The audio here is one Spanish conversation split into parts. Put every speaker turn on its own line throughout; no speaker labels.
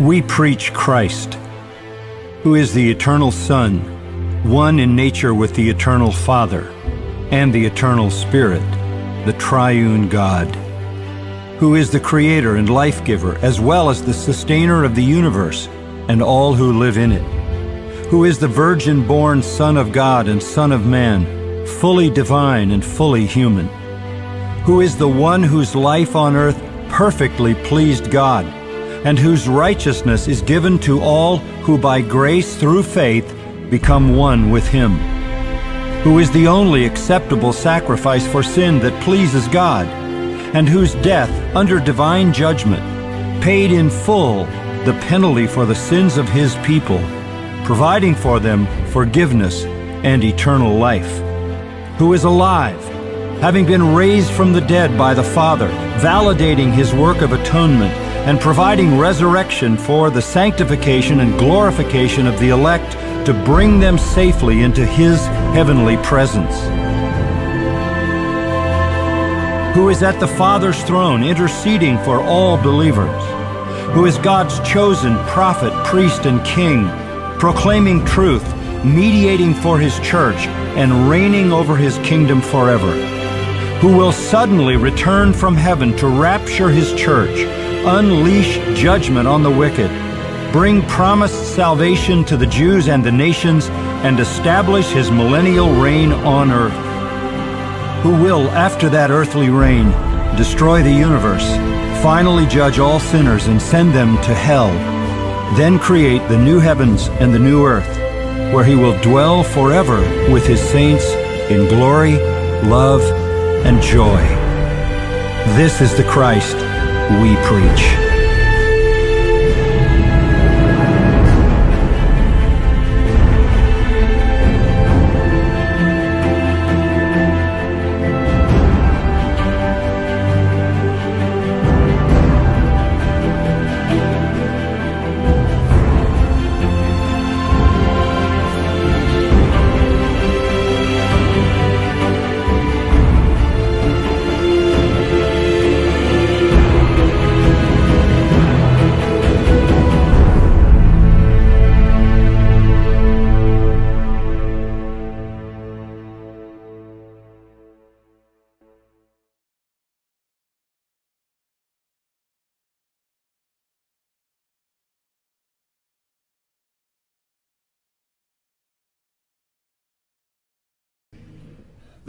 We preach Christ, who is the eternal Son, one in nature with the eternal Father and the eternal Spirit, the triune God, who is the creator and life giver, as well as the sustainer of the universe and all who live in it, who is the virgin born Son of God and Son of Man, fully divine and fully human, who is the one whose life on earth perfectly pleased God and whose righteousness is given to all who by grace through faith become one with him, who is the only acceptable sacrifice for sin that pleases God, and whose death under divine judgment paid in full the penalty for the sins of his people, providing for them forgiveness and eternal life, who is alive, having been raised from the dead by the Father, validating his work of atonement and providing resurrection for the sanctification and glorification of the elect to bring them safely into his heavenly presence. Who is at the Father's throne interceding for all believers, who is God's chosen prophet, priest, and king, proclaiming truth, mediating for his church, and reigning over his kingdom forever, who will suddenly return from heaven to rapture his church unleash judgment on the wicked, bring promised salvation to the Jews and the nations, and establish his millennial reign on earth. Who will, after that earthly reign, destroy the universe, finally judge all sinners and send them to hell, then create the new heavens and the new earth, where he will dwell forever with his saints in glory, love, and joy. This is the Christ we preach.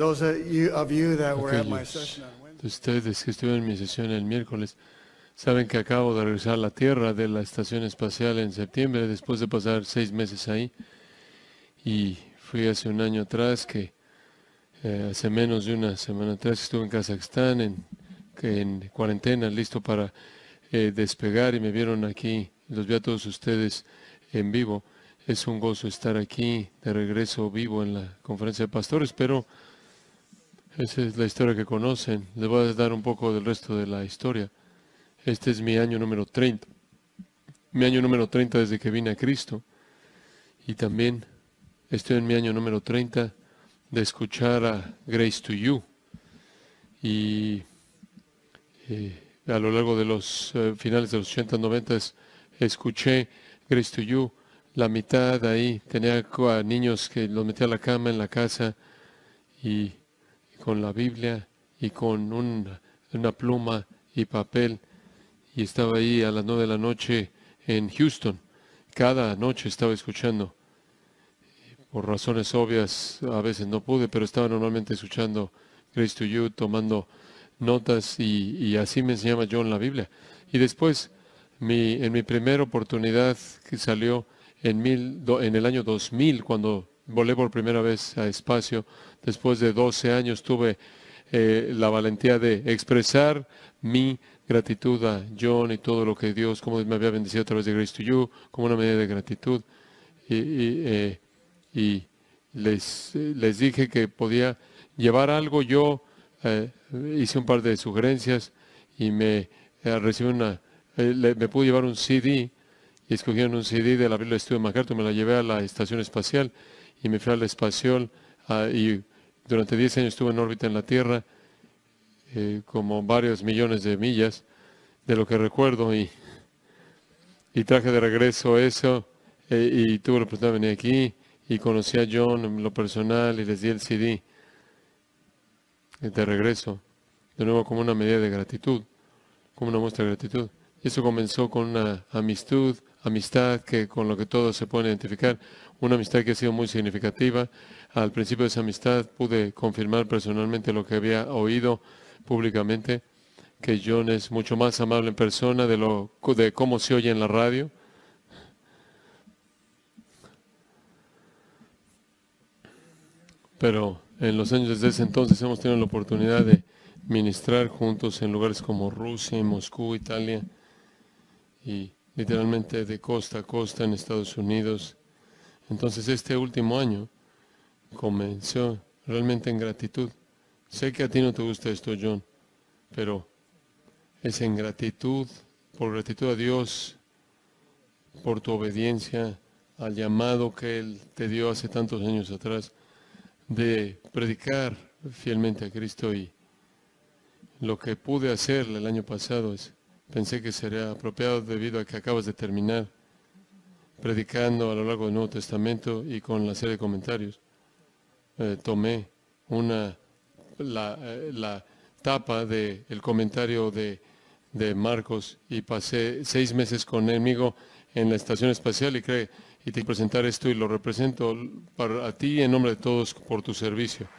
of
ustedes que estuvieron en mi sesión el miércoles saben que acabo de regresar a la Tierra de la Estación Espacial en septiembre después de pasar seis meses ahí y fui hace un año atrás que eh, hace menos de una semana atrás estuve en Kazajstán en, cuarentena listo para eh, despegar y me vieron aquí los vi a todos ustedes en vivo es un gozo estar aquí de regreso vivo en la conferencia de pastores pero esa es la historia que conocen. Les voy a dar un poco del resto de la historia. Este es mi año número 30. Mi año número 30 desde que vine a Cristo. Y también estoy en mi año número 30 de escuchar a Grace to You. Y, eh, a lo largo de los eh, finales de los 80, 90 escuché Grace to You. La mitad ahí tenía a niños que los metía a la cama en la casa y con la Biblia y con una pluma y papel y estaba ahí a las nueve de la noche en Houston. Cada noche estaba escuchando. Por razones obvias a veces no pude, pero estaba normalmente escuchando Grace to You, tomando notas y, así me enseñaba John la Biblia. Y después, mi, en mi primera oportunidad que salió en, mil, en el año 2000, cuando volé por primera vez a espacio. Después de 12 años tuve eh, la valentía de expresar mi gratitud a John y todo lo que Dios, como me había bendecido a través de Grace to You, como una medida de gratitud. Y, eh, les, dije que podía llevar algo. Yo eh, hice un par de sugerencias y me recibí una, me pude llevar un CD y escogieron un CD de la Biblia de Estudio MacArthur, me la llevé a la estación espacial y me la espacial uh, y durante 10 años estuve en órbita en la Tierra, eh, como varios millones de millas, de lo que recuerdo, y, traje de regreso eso, eh, y tuve la oportunidad de venir aquí, y conocí a John en lo personal, y les di el CD de regreso, de nuevo como una medida de gratitud, como una muestra de gratitud. eso comenzó con una amistad, amistad que con lo que todos se pueden identificar, una amistad que ha sido muy significativa. Al principio de esa amistad pude confirmar personalmente lo que había oído públicamente, que John es mucho más amable en persona de, lo, de cómo se oye en la radio. Pero en los años desde ese entonces hemos tenido la oportunidad de ministrar juntos en lugares como Rusia, Moscú, Italia y literalmente de costa a costa en Estados Unidos entonces este último año comenzó realmente en gratitud. Sé que a ti no te gusta esto, John, pero es en gratitud, por gratitud a Dios, por tu obediencia al llamado que Él te dio hace tantos años atrás de predicar fielmente a Cristo y lo que pude hacer el año pasado es, pensé que sería apropiado debido a que acabas de terminar predicando a lo largo del Nuevo Testamento y con la serie de comentarios, eh, tomé una, la, eh, tapa del comentario de, Marcos y pasé seis meses con conmigo en la estación espacial y cree, y te presentar esto y lo represento para a ti en nombre de todos por tu servicio.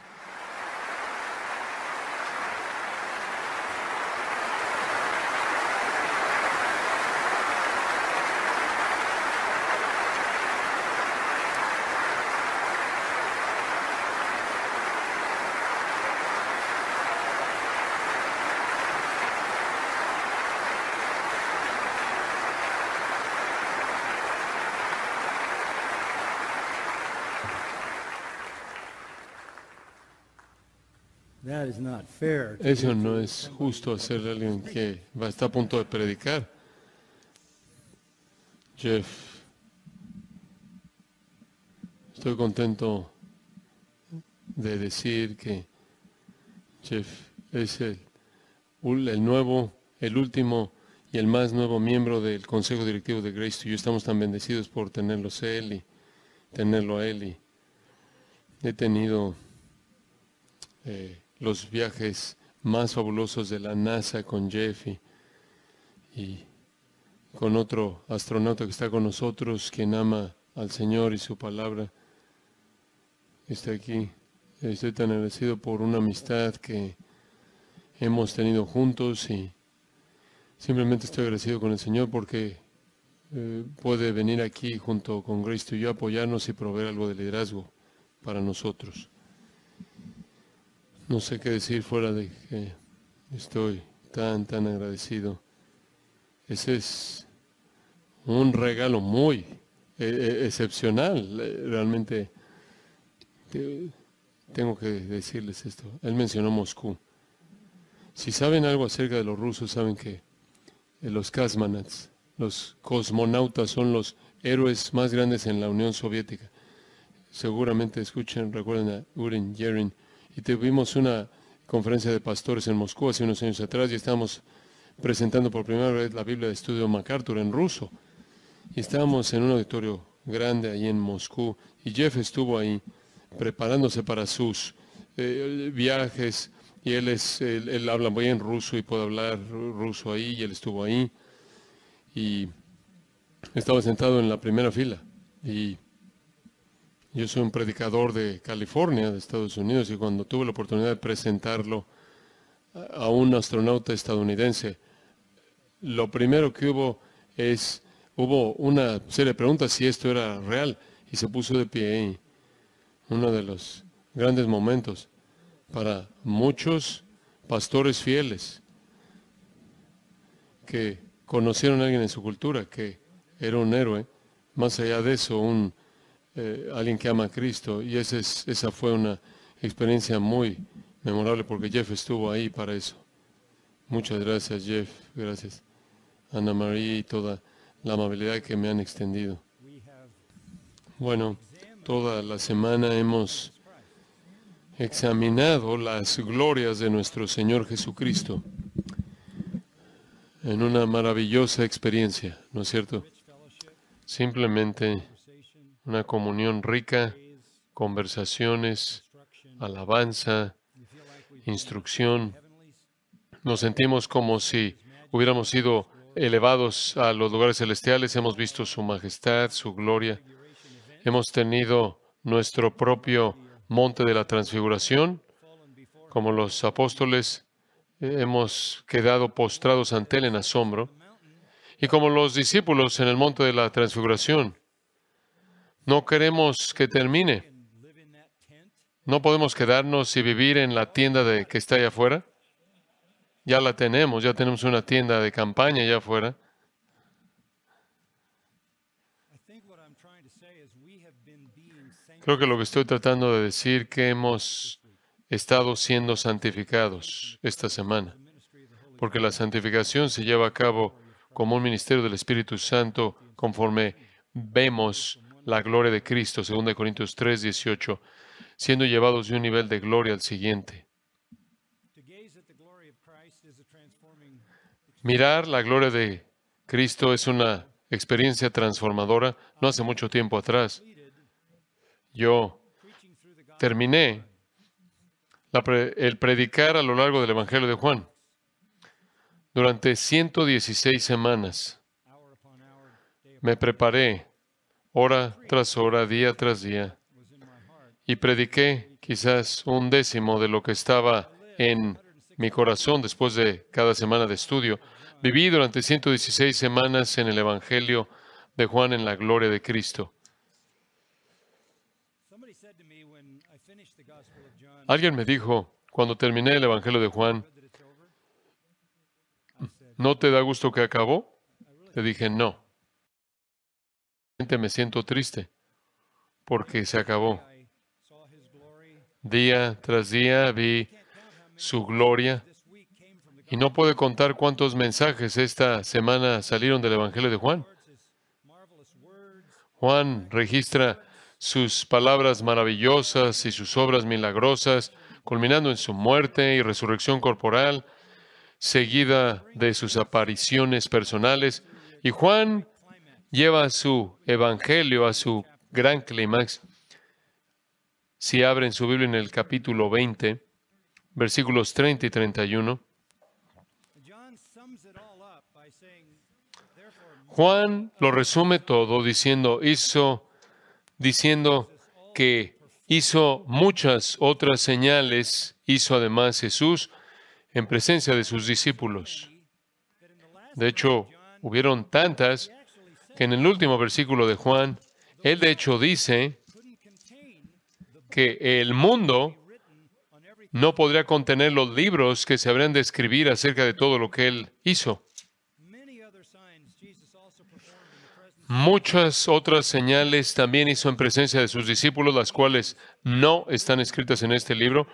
Eso no es justo hacerle a alguien que va a a punto de predicar. Jeff, estoy contento de decir que Jeff es el, nuevo, el último y el más nuevo miembro del Consejo Directivo de Grace. Y yo estamos tan bendecidos por tenerlo él y tenerlo a él. Y he tenido eh, los viajes más fabulosos de la NASA con Jeff y con otro astronauta que está con nosotros, quien ama al Señor y su palabra. Está aquí. Estoy tan agradecido por una amistad que hemos tenido juntos y simplemente estoy agradecido con el Señor porque eh, puede venir aquí junto con Cristo y yo apoyarnos y proveer algo de liderazgo para nosotros. No sé qué decir fuera de que estoy tan, tan agradecido. Ese es un regalo muy eh, eh, excepcional, eh, realmente. tengo que decirles esto. Él mencionó Moscú. Si saben algo acerca de los rusos, saben que los Kazmanats, los cosmonautas, son los héroes más grandes en la Unión Soviética. Seguramente escuchen, recuerden a Urin Yerin, y tuvimos una conferencia de pastores en Moscú hace unos años atrás y estábamos presentando por primera vez la Biblia de estudio MacArthur en ruso. Y estábamos en un auditorio grande ahí en Moscú y Jeff estuvo ahí preparándose para sus eh, viajes y él, es, habla muy bien ruso y puede hablar ruso ahí y él estuvo ahí y estaba sentado en la primera fila y yo soy un predicador de California, de Estados Unidos, y cuando tuve la oportunidad de presentarlo a un astronauta estadounidense, lo primero que hubo es, hubo una serie de preguntas si esto era real, y se puso de pie. Uno de los grandes momentos para muchos pastores fieles que conocieron a alguien en su cultura, que era un héroe, más allá de eso, un eh, alguien que ama a Cristo. Y esa, esa fue una experiencia muy memorable porque Jeff estuvo ahí para eso. Muchas gracias, Jeff. Gracias, Ana María, y toda la amabilidad que me han extendido. Bueno, toda la semana hemos examinado las glorias de nuestro Señor Jesucristo en una maravillosa experiencia, ¿no es cierto? Simplemente una comunión rica, conversaciones, alabanza, instrucción. Nos sentimos como si hubiéramos sido elevados a los lugares celestiales, hemos visto su majestad, su gloria, hemos tenido nuestro propio monte de la transfiguración, como los apóstoles eh, hemos quedado postrados ante él en asombro, y como los discípulos en el monte de la transfiguración, no queremos que termine. No podemos quedarnos y vivir en la tienda de, que está allá afuera. Ya la tenemos, ya tenemos una tienda de campaña allá afuera. Creo que lo que estoy tratando de decir que hemos estado siendo santificados esta semana, porque la santificación se lleva a cabo como un ministerio del Espíritu Santo conforme vemos la gloria de Cristo, 2 Corintios 3, 18, siendo llevados de un nivel de gloria al siguiente. Mirar la gloria de Cristo es una experiencia transformadora. No hace mucho tiempo atrás, yo terminé el predicar a lo largo del Evangelio de Juan durante 116 semanas. Me preparé hora tras hora, día tras día, y prediqué quizás un décimo de lo que estaba en mi corazón después de cada semana de estudio. Viví durante 116 semanas en el Evangelio de Juan en la gloria de Cristo. Alguien me dijo, cuando terminé el Evangelio de Juan, ¿no te da gusto que acabó? Le dije, no me siento triste porque se acabó. Día tras día vi su gloria y no puedo contar cuántos mensajes esta semana salieron del Evangelio de Juan. Juan registra sus palabras maravillosas y sus obras milagrosas, culminando en su muerte y resurrección corporal, seguida de sus apariciones personales. Y Juan lleva su evangelio a su gran clímax. Si abren su Biblia en el capítulo 20, versículos 30 y 31, Juan lo resume todo diciendo, hizo, diciendo que hizo muchas otras señales, hizo además Jesús en presencia de sus discípulos. De hecho, hubieron tantas que en el último versículo de Juan, él de hecho dice que el mundo no podría contener los libros que se habrían de escribir acerca de todo lo que él hizo. Muchas otras señales también hizo en presencia de sus discípulos, las cuales no están escritas en este libro,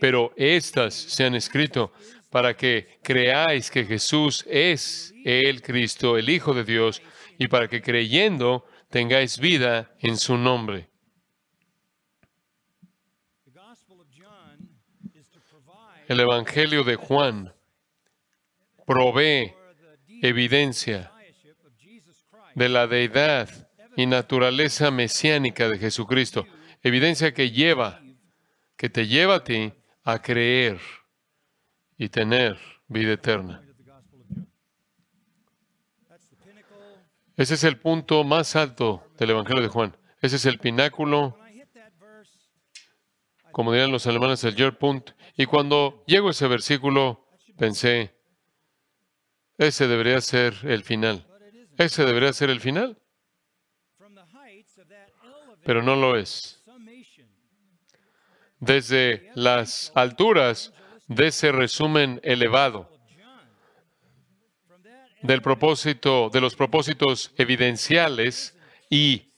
pero estas se han escrito para que creáis que Jesús es el Cristo, el Hijo de Dios, y para que creyendo tengáis vida en su nombre. El Evangelio de Juan provee evidencia de la deidad y naturaleza mesiánica de Jesucristo, evidencia que lleva, que te lleva a a creer y tener vida eterna. Ese es el punto más alto del Evangelio de Juan. Ese es el pináculo, como dirían los alemanes, el punto Y cuando llego a ese versículo, pensé, ese debería ser el final. Ese debería ser el final. Pero no lo es. Desde las alturas de ese resumen elevado, del propósito, de los propósitos evidenciales y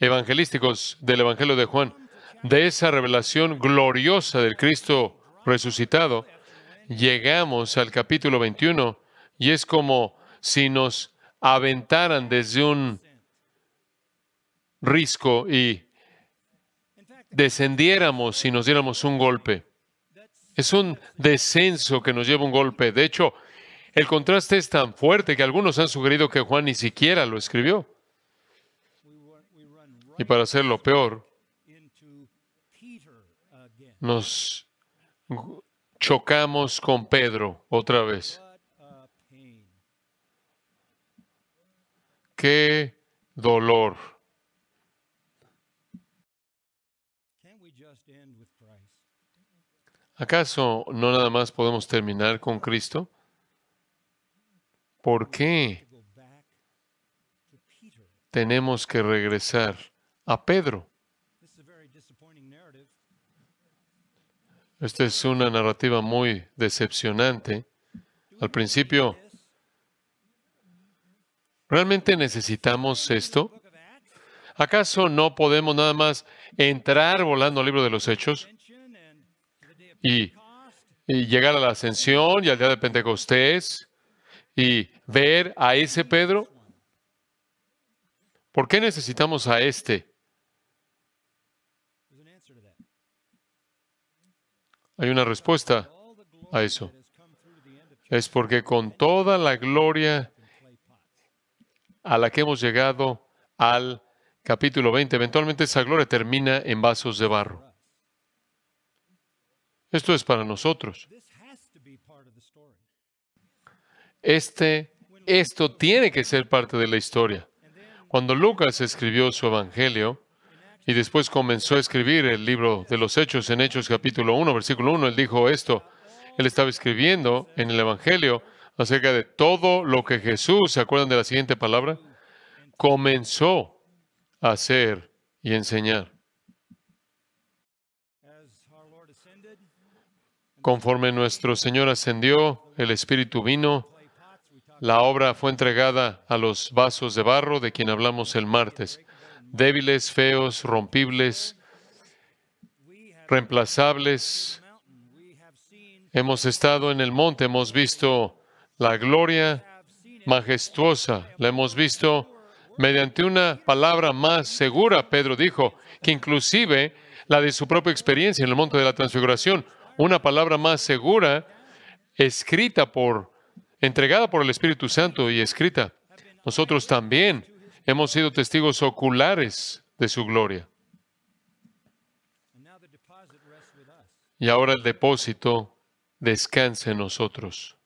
evangelísticos del Evangelio de Juan, de esa revelación gloriosa del Cristo resucitado, llegamos al capítulo 21 y es como si nos aventaran desde un risco y descendiéramos y nos diéramos un golpe. Es un descenso que nos lleva un golpe. De hecho, el contraste es tan fuerte que algunos han sugerido que Juan ni siquiera lo escribió. Y para hacerlo peor, nos chocamos con Pedro otra vez. Qué dolor. ¿Acaso no nada más podemos terminar con Cristo? ¿Por qué tenemos que regresar a Pedro? Esta es una narrativa muy decepcionante. Al principio, ¿realmente necesitamos esto? ¿Acaso no podemos nada más entrar volando al libro de los Hechos y, llegar a la ascensión y al día de Pentecostés y ver a ese Pedro? ¿Por qué necesitamos a este? Hay una respuesta a eso. Es porque con toda la gloria a la que hemos llegado al capítulo 20, eventualmente esa gloria termina en vasos de barro. Esto es para nosotros. Este, esto tiene que ser parte de la historia. Cuando Lucas escribió su Evangelio y después comenzó a escribir el libro de los Hechos en Hechos capítulo 1, versículo 1, él dijo esto. Él estaba escribiendo en el Evangelio acerca de todo lo que Jesús, ¿se acuerdan de la siguiente palabra? Comenzó a hacer y enseñar. Conforme nuestro Señor ascendió, el Espíritu vino la obra fue entregada a los vasos de barro de quien hablamos el martes, débiles, feos, rompibles, reemplazables. Hemos estado en el monte, hemos visto la gloria majestuosa, la hemos visto mediante una palabra más segura, Pedro dijo, que inclusive la de su propia experiencia en el monte de la transfiguración, una palabra más segura escrita por entregada por el Espíritu Santo y escrita. Nosotros también hemos sido testigos oculares de su gloria. Y ahora el depósito descansa en nosotros.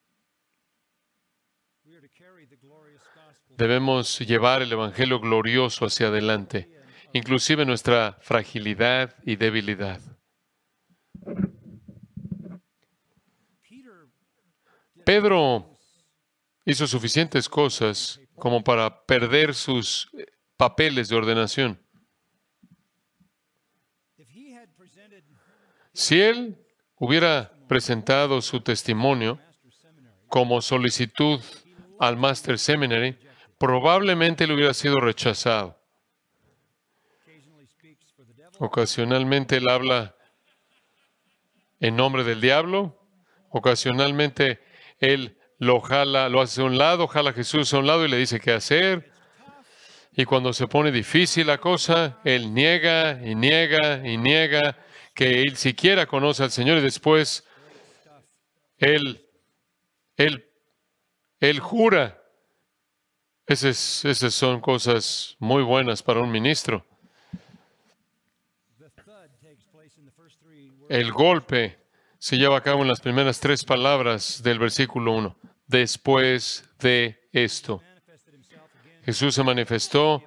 Debemos llevar el Evangelio glorioso hacia adelante, inclusive nuestra fragilidad y debilidad. Pedro hizo suficientes cosas como para perder sus eh, papeles de ordenación. Si él hubiera presentado su testimonio como solicitud al Master Seminary, probablemente le hubiera sido rechazado. Ocasionalmente él habla en nombre del diablo, ocasionalmente él lo jala, lo hace a un lado, jala a Jesús a un lado y le dice qué hacer. Y cuando se pone difícil la cosa, él niega y niega y niega que él siquiera conoce al Señor y después él, él, él jura. esas son cosas muy buenas para un ministro. El golpe se lleva a cabo en las primeras tres palabras del versículo 1 después de esto. Jesús se manifestó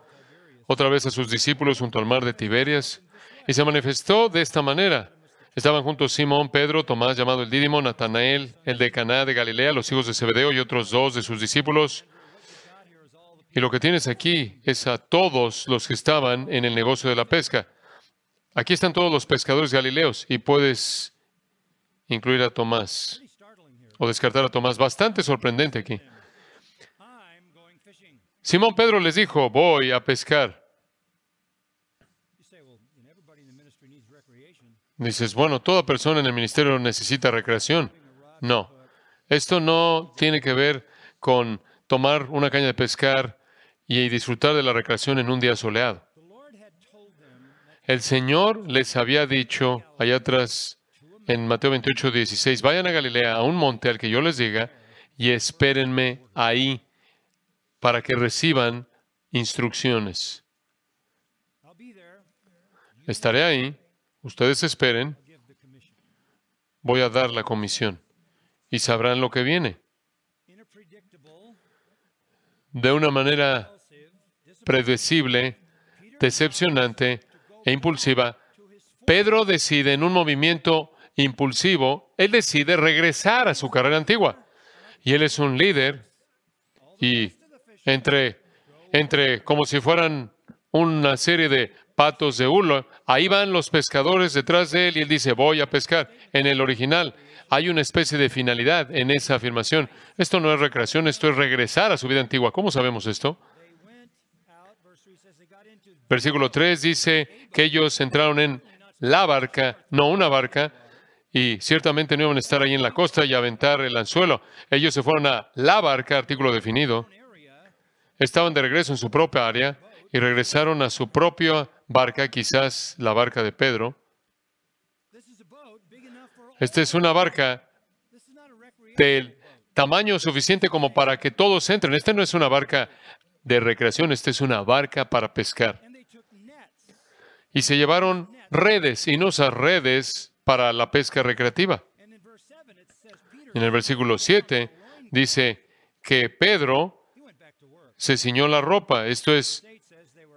otra vez a sus discípulos junto al mar de Tiberias y se manifestó de esta manera. Estaban juntos Simón, Pedro, Tomás, llamado el Dídimo, Natanael, el de Caná de Galilea, los hijos de Zebedeo y otros dos de sus discípulos. Y lo que tienes aquí es a todos los que estaban en el negocio de la pesca. Aquí están todos los pescadores galileos y puedes incluir a Tomás o descartar a Tomás. Bastante sorprendente aquí. Simón Pedro les dijo, voy a pescar. Dices, bueno, toda persona en el ministerio necesita recreación. No, esto no tiene que ver con tomar una caña de pescar y disfrutar de la recreación en un día soleado. El Señor les había dicho allá atrás en Mateo 28, 16, vayan a Galilea, a un monte al que yo les diga, y espérenme ahí para que reciban instrucciones. Estaré ahí, ustedes esperen, voy a dar la comisión y sabrán lo que viene. De una manera predecible, decepcionante e impulsiva, Pedro decide en un movimiento impulsivo, él decide regresar a su carrera antigua. Y él es un líder y entre, entre como si fueran una serie de patos de hula, ahí van los pescadores detrás de él y él dice, voy a pescar. En el original hay una especie de finalidad en esa afirmación. Esto no es recreación, esto es regresar a su vida antigua. ¿Cómo sabemos esto? Versículo 3 dice que ellos entraron en la barca, no una barca, y ciertamente no iban a estar ahí en la costa y aventar el anzuelo. Ellos se fueron a la barca, artículo definido. Estaban de regreso en su propia área y regresaron a su propia barca, quizás la barca de Pedro. Esta es una barca del tamaño suficiente como para que todos entren. Esta no es una barca de recreación, esta es una barca para pescar. Y se llevaron redes, y no esas redes para la pesca recreativa. En el versículo 7 dice que Pedro se ciñó la ropa, esto es,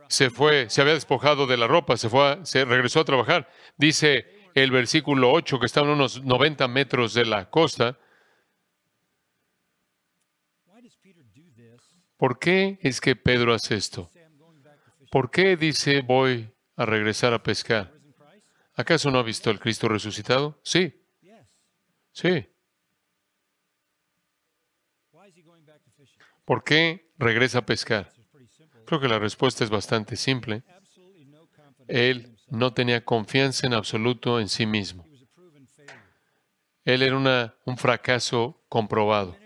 se fue, se había despojado de la ropa, se fue, se regresó a trabajar. Dice el versículo 8 que a unos 90 metros de la costa. ¿Por qué es que Pedro hace esto? ¿Por qué dice voy a regresar a pescar? ¿Acaso no ha visto al Cristo resucitado? Sí. Sí. ¿Por qué regresa a pescar? Creo que la respuesta es bastante simple. Él no tenía confianza en absoluto en sí mismo. Él era un fracaso comprobado.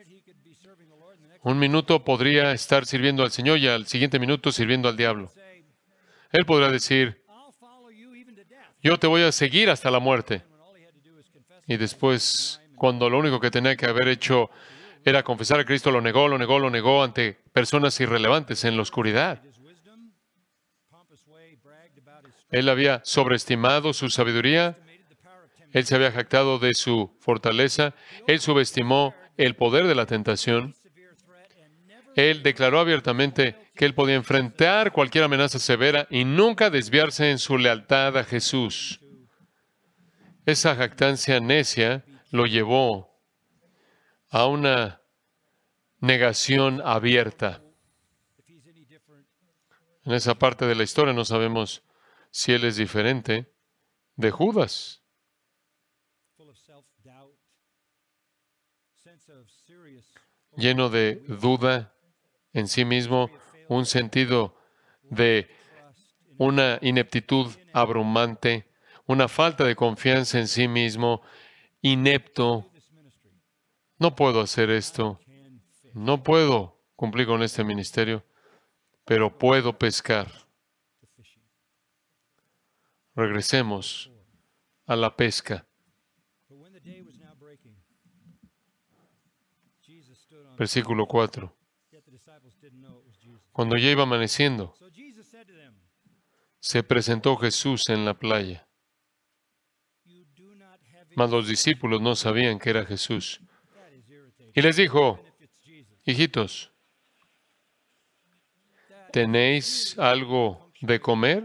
Un minuto podría estar sirviendo al Señor y al siguiente minuto sirviendo al diablo. Él podrá decir, yo te voy a seguir hasta la muerte. Y después, cuando lo único que tenía que haber hecho era confesar a Cristo, lo negó, lo negó, lo negó ante personas irrelevantes en la oscuridad. Él había sobreestimado su sabiduría, él se había jactado de su fortaleza, él subestimó el poder de la tentación, él declaró abiertamente, que él podía enfrentar cualquier amenaza severa y nunca desviarse en su lealtad a Jesús. Esa jactancia necia lo llevó a una negación abierta. En esa parte de la historia no sabemos si él es diferente de Judas. lleno de duda en sí mismo, un sentido de una ineptitud abrumante, una falta de confianza en sí mismo, inepto. No puedo hacer esto. No puedo cumplir con este ministerio, pero puedo pescar. Regresemos a la pesca. Versículo 4. Cuando ya iba amaneciendo, se presentó Jesús en la playa. Mas los discípulos no sabían que era Jesús. Y les dijo, hijitos, ¿tenéis algo de comer?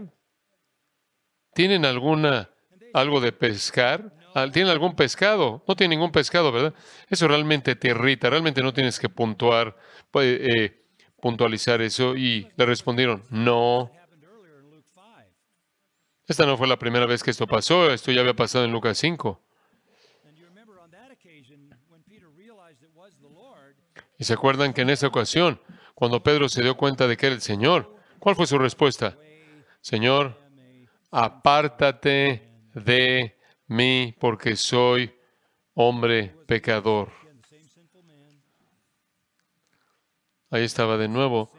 ¿Tienen alguna, algo de pescar? Ah, ¿Tienen algún pescado? No tienen ningún pescado, ¿verdad? Eso realmente te irrita, realmente no tienes que puntuar, pues, eh, puntualizar eso y le respondieron, no. Esta no fue la primera vez que esto pasó, esto ya había pasado en Lucas 5. Y se acuerdan que en esa ocasión, cuando Pedro se dio cuenta de que era el Señor, ¿cuál fue su respuesta? Señor, apártate de mí porque soy hombre pecador. Ahí estaba de nuevo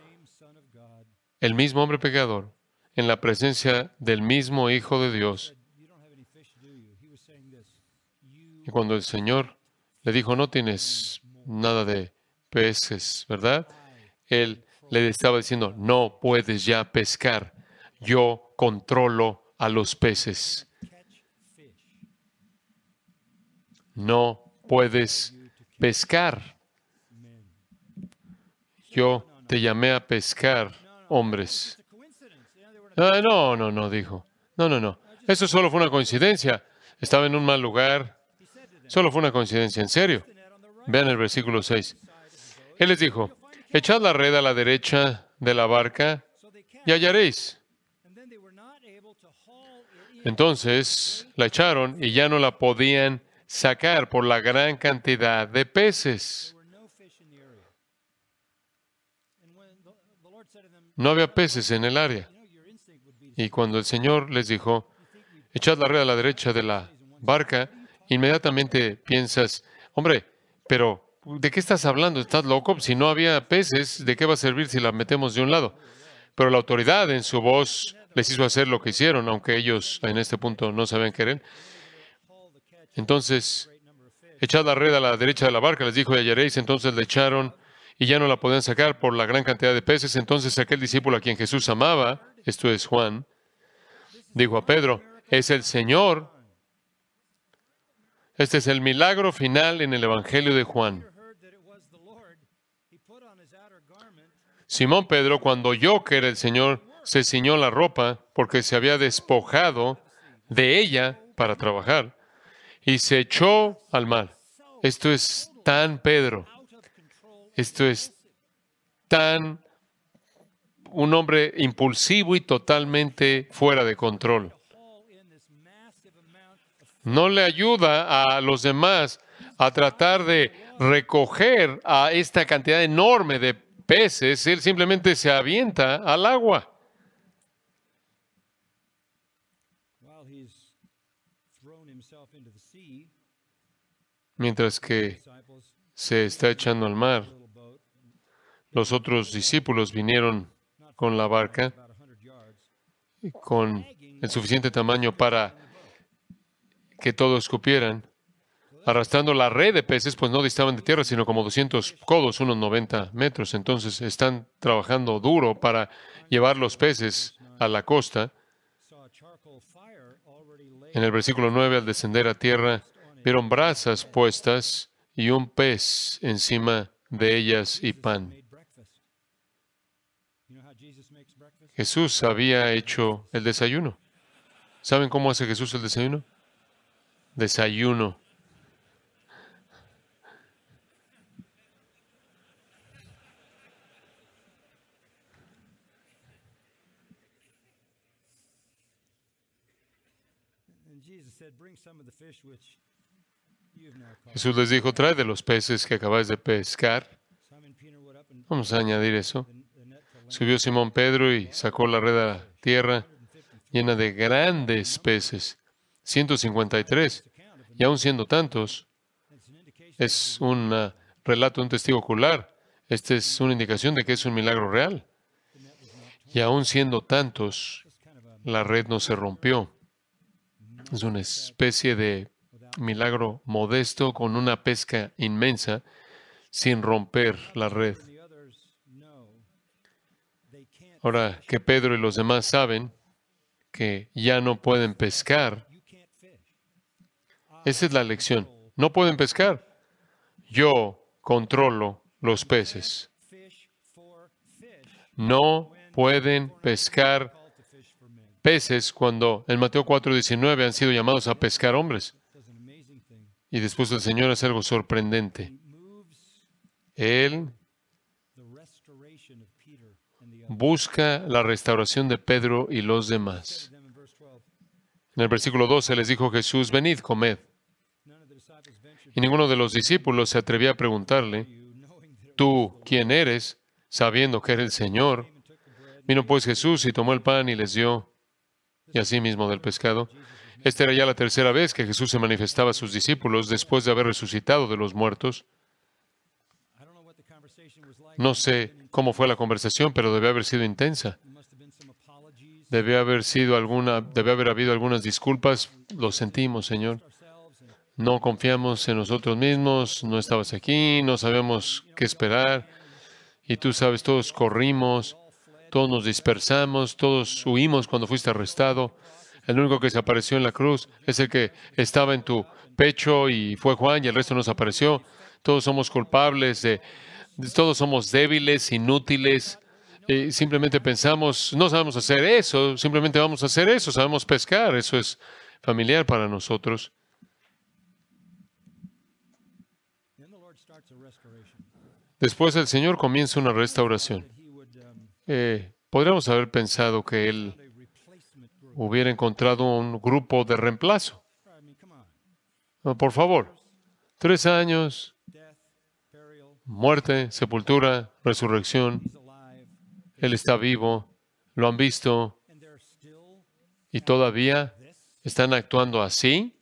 el mismo hombre pecador en la presencia del mismo Hijo de Dios. Y cuando el Señor le dijo, no tienes nada de peces, ¿verdad? Él le estaba diciendo, no puedes ya pescar, yo controlo a los peces. No puedes pescar yo te llamé a pescar hombres. Ah, no, no, no, dijo. No, no, no. Eso solo fue una coincidencia. Estaba en un mal lugar. Solo fue una coincidencia, en serio. Vean el versículo 6. Él les dijo, echad la red a la derecha de la barca y hallaréis. Entonces la echaron y ya no la podían sacar por la gran cantidad de peces. No había peces en el área. Y cuando el Señor les dijo, echad la red a la derecha de la barca, inmediatamente piensas, hombre, pero ¿de qué estás hablando? ¿Estás loco? Si no había peces, ¿de qué va a servir si la metemos de un lado? Pero la autoridad en su voz les hizo hacer lo que hicieron, aunque ellos en este punto no sabían eran. Entonces, echad la red a la derecha de la barca, les dijo, y Entonces le echaron y ya no la podían sacar por la gran cantidad de peces. Entonces aquel discípulo a quien Jesús amaba, esto es Juan, dijo a Pedro, es el Señor. Este es el milagro final en el Evangelio de Juan. Simón Pedro, cuando oyó que era el Señor, se ciñó la ropa porque se había despojado de ella para trabajar y se echó al mar. Esto es tan Pedro. Esto es tan un hombre impulsivo y totalmente fuera de control. No le ayuda a los demás a tratar de recoger a esta cantidad enorme de peces. Él simplemente se avienta al agua. Mientras que se está echando al mar, los otros discípulos vinieron con la barca, con el suficiente tamaño para que todos escupieran, arrastrando la red de peces, pues no distaban de tierra, sino como 200 codos, unos 90 metros. Entonces están trabajando duro para llevar los peces a la costa. En el versículo 9, al descender a tierra, vieron brasas puestas y un pez encima de ellas y pan. Jesús había hecho el desayuno. ¿Saben cómo hace Jesús el desayuno? Desayuno. Jesús les dijo, trae de los peces que acabáis de pescar. Vamos a añadir eso. Subió Simón Pedro y sacó la red a tierra llena de grandes peces, 153. Y aún siendo tantos, es un ah, relato, un testigo ocular. Esta es una indicación de que es un milagro real. Y aún siendo tantos, la red no se rompió. Es una especie de milagro modesto con una pesca inmensa sin romper la red. Ahora que Pedro y los demás saben que ya no pueden pescar, esa es la lección. No pueden pescar. Yo controlo los peces. No pueden pescar peces cuando en Mateo 4:19 han sido llamados a pescar hombres. Y después el Señor hace algo sorprendente. Él busca la restauración de Pedro y los demás. En el versículo 12 les dijo Jesús, venid, comed. Y ninguno de los discípulos se atrevía a preguntarle, tú, ¿quién eres? Sabiendo que era el Señor. Vino pues Jesús y tomó el pan y les dio, y asimismo del pescado. Esta era ya la tercera vez que Jesús se manifestaba a sus discípulos después de haber resucitado de los muertos. No sé cómo fue la conversación, pero debió haber sido intensa. Debe haber sido alguna, debió haber habido algunas disculpas. Lo sentimos, Señor. No confiamos en nosotros mismos, no estabas aquí, no sabemos qué esperar. Y tú sabes, todos corrimos, todos nos dispersamos, todos huimos cuando fuiste arrestado. El único que se apareció en la cruz es el que estaba en tu pecho y fue Juan y el resto nos apareció. Todos somos culpables de todos somos débiles, inútiles. Eh, simplemente pensamos, no sabemos hacer eso, simplemente vamos a hacer eso, sabemos pescar, eso es familiar para nosotros. Después el Señor comienza una restauración. Eh, podríamos haber pensado que Él hubiera encontrado un grupo de reemplazo. por favor, tres años, muerte, sepultura, resurrección. Él está vivo, lo han visto y todavía están actuando así.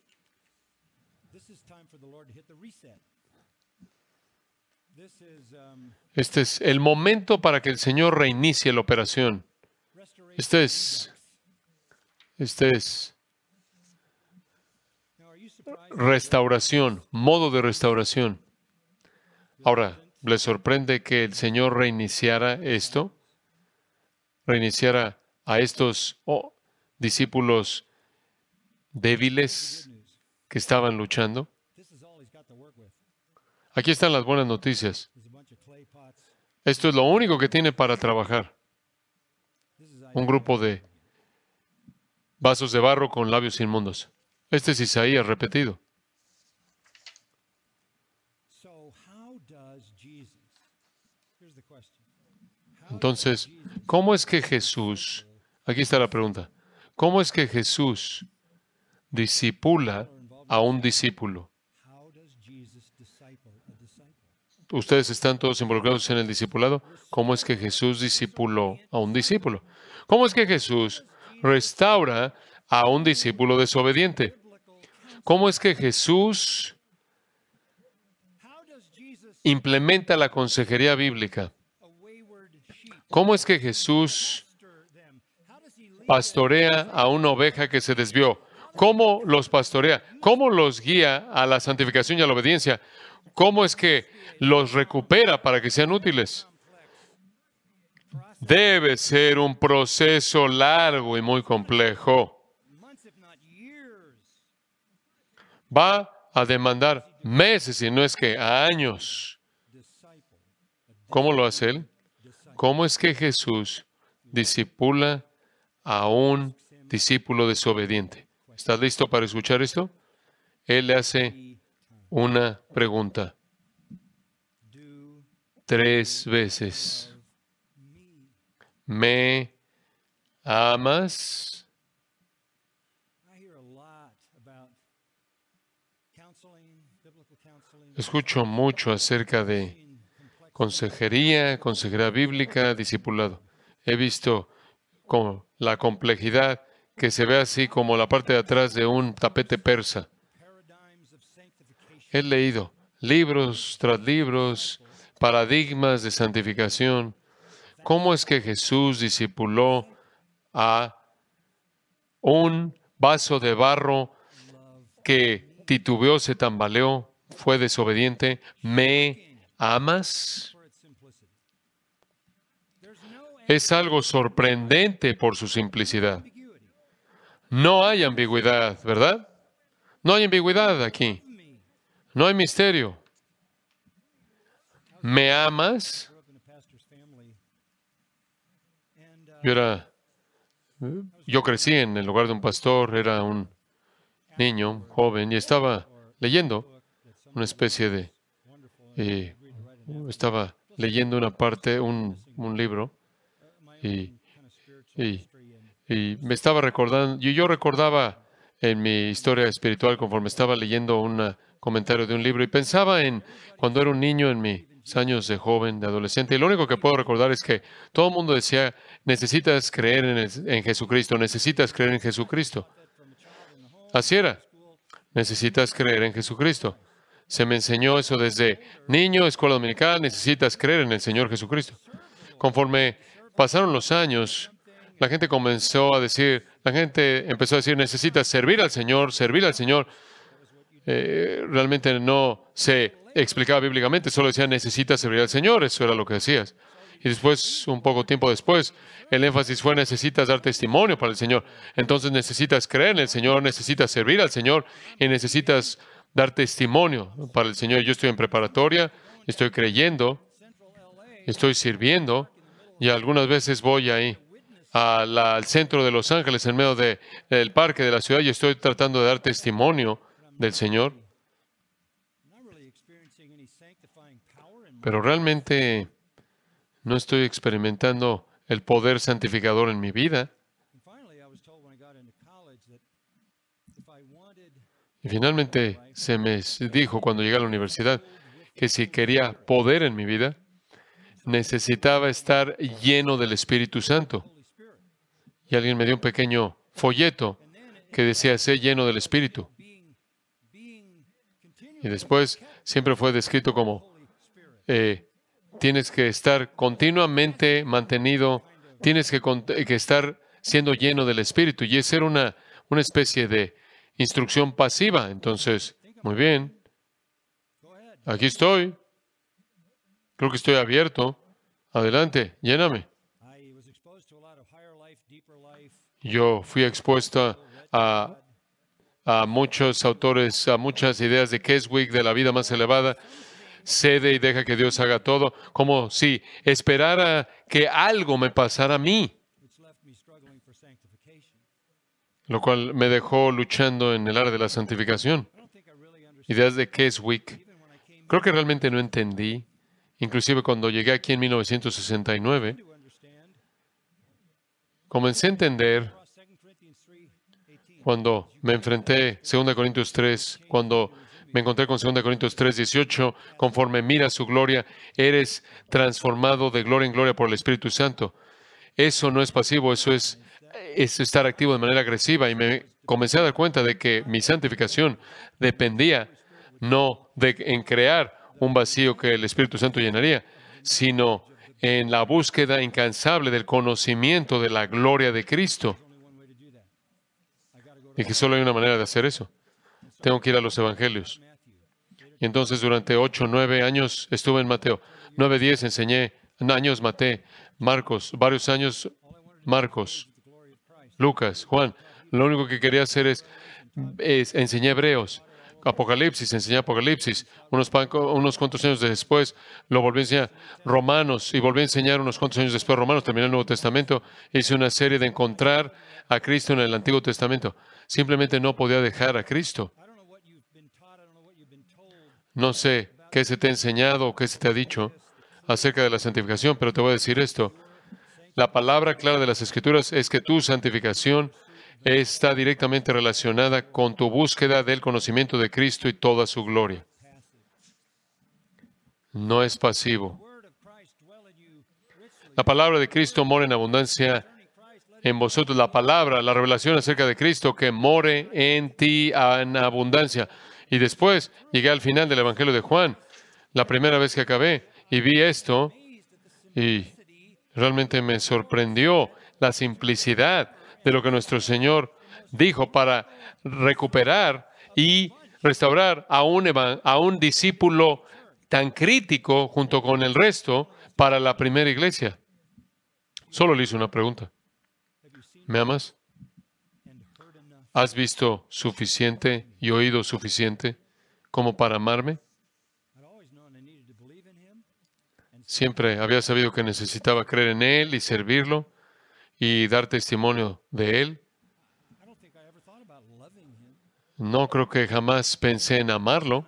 Este es el momento para que el Señor reinicie la operación. Este es, este es restauración, modo de restauración. Ahora, ¿Le sorprende que el Señor reiniciara esto? ¿Reiniciara a estos oh, discípulos débiles que estaban luchando? Aquí están las buenas noticias. Esto es lo único que tiene para trabajar. Un grupo de vasos de barro con labios inmundos. Este es Isaías repetido. Entonces, ¿cómo es que Jesús, aquí está la pregunta, ¿cómo es que Jesús disipula a un discípulo? Ustedes están todos involucrados en el discipulado. ¿Cómo es que Jesús disipuló a un discípulo? ¿Cómo es que Jesús restaura a un discípulo desobediente? ¿Cómo es que Jesús implementa la consejería bíblica? ¿Cómo es que Jesús pastorea a una oveja que se desvió? ¿Cómo los pastorea? ¿Cómo los guía a la santificación y a la obediencia? ¿Cómo es que los recupera para que sean útiles? Debe ser un proceso largo y muy complejo. Va a demandar meses, y no es que años. ¿Cómo lo hace él? ¿Cómo es que Jesús disipula a un discípulo desobediente? ¿Estás listo para escuchar esto? Él le hace una pregunta tres veces. ¿Me amas? Escucho mucho acerca de consejería, consejería bíblica, discipulado. He visto con la complejidad que se ve así como la parte de atrás de un tapete persa. He leído libros tras libros, paradigmas de santificación, cómo es que Jesús discipuló a un vaso de barro que titubeó, se tambaleó, fue desobediente, me amas? Es algo sorprendente por su simplicidad. No hay ambigüedad, ¿verdad? No hay ambigüedad aquí. No hay misterio. ¿Me amas? Yo era, yo crecí en el lugar de un pastor, era un niño, un joven, y estaba leyendo una especie de eh, estaba leyendo una parte, un, libro, y, me estaba recordando, y yo recordaba en mi historia espiritual conforme estaba leyendo un comentario de un libro y pensaba en cuando era un niño en mis años de joven, de adolescente, y lo único que puedo recordar es que todo el mundo decía, necesitas creer en Jesucristo, necesitas creer en Jesucristo. Así era, necesitas creer en Jesucristo. Se me enseñó eso desde niño, escuela dominical, necesitas creer en el Señor Jesucristo. Conforme pasaron los años, la gente comenzó a decir, la gente empezó a decir, necesitas servir al Señor, servir al Señor. Eh, realmente no se explicaba bíblicamente, solo decía, necesitas servir al Señor, eso era lo que decías. Y después, un poco tiempo después, el énfasis fue, necesitas dar testimonio para el Señor. Entonces necesitas creer en el Señor, necesitas servir al Señor y necesitas dar testimonio para el Señor. Yo estoy en preparatoria, estoy creyendo, estoy sirviendo y algunas veces voy ahí al centro de Los Ángeles, en medio del parque de la ciudad, y estoy tratando de dar testimonio del Señor. Pero realmente no estoy experimentando el poder santificador en mi vida. Y finalmente se me dijo cuando llegué a la universidad que si quería poder en mi vida, necesitaba estar lleno del Espíritu Santo. Y alguien me dio un pequeño folleto que decía, sé lleno del Espíritu. Y después siempre fue descrito como, eh, tienes que estar continuamente mantenido, tienes que, estar siendo lleno del Espíritu. Y es ser una, una especie de instrucción pasiva. Entonces, muy bien, aquí estoy. Creo que estoy abierto. Adelante, lléname. Yo fui expuesto a, a muchos autores, a muchas ideas de Keswick, de la vida más elevada. Cede y deja que Dios haga todo, como si esperara que algo me pasara a mí. lo cual me dejó luchando en el área de la santificación. Ideas de Keswick. Creo que realmente no entendí, inclusive cuando llegué aquí en 1969, comencé a entender cuando me enfrenté 2 Corintios 3, cuando me encontré con 2 Corintios 3, 18, conforme mira su gloria, eres transformado de gloria en gloria por el Espíritu Santo. Eso no es pasivo, eso es es estar activo de manera agresiva y me comencé a dar cuenta de que mi santificación dependía no de en crear un vacío que el Espíritu Santo llenaría, sino en la búsqueda incansable del conocimiento de la gloria de Cristo. Y que solo hay una manera de hacer eso. Tengo que ir a los evangelios. Y entonces durante ocho, nueve años estuve en Mateo. Nueve, diez enseñé, años maté, Marcos, varios años Marcos. Lucas, Juan. Lo único que quería hacer es, enseñar Hebreos, Apocalipsis, enseñar Apocalipsis. Unos, unos cuantos años después lo volví a enseñar Romanos y volví a enseñar unos cuantos años después Romanos, terminé el Nuevo Testamento. Hice una serie de encontrar a Cristo en el Antiguo Testamento. Simplemente no podía dejar a Cristo. No sé qué se te ha enseñado o qué se te ha dicho acerca de la santificación, pero te voy a decir esto. La palabra clara de las Escrituras es que tu santificación está directamente relacionada con tu búsqueda del conocimiento de Cristo y toda su gloria. No es pasivo. La palabra de Cristo mora en abundancia en vosotros. La palabra, la revelación acerca de Cristo que more en ti en abundancia. Y después llegué al final del Evangelio de Juan, la primera vez que acabé, y vi esto, y Realmente me sorprendió la simplicidad de lo que nuestro Señor dijo para recuperar y restaurar a un, a un discípulo tan crítico junto con el resto para la primera iglesia. Solo le hice una pregunta. ¿Me amas? ¿Has visto suficiente y oído suficiente como para amarme? Siempre había sabido que necesitaba creer en Él y servirlo y dar testimonio de Él. No creo que jamás pensé en amarlo,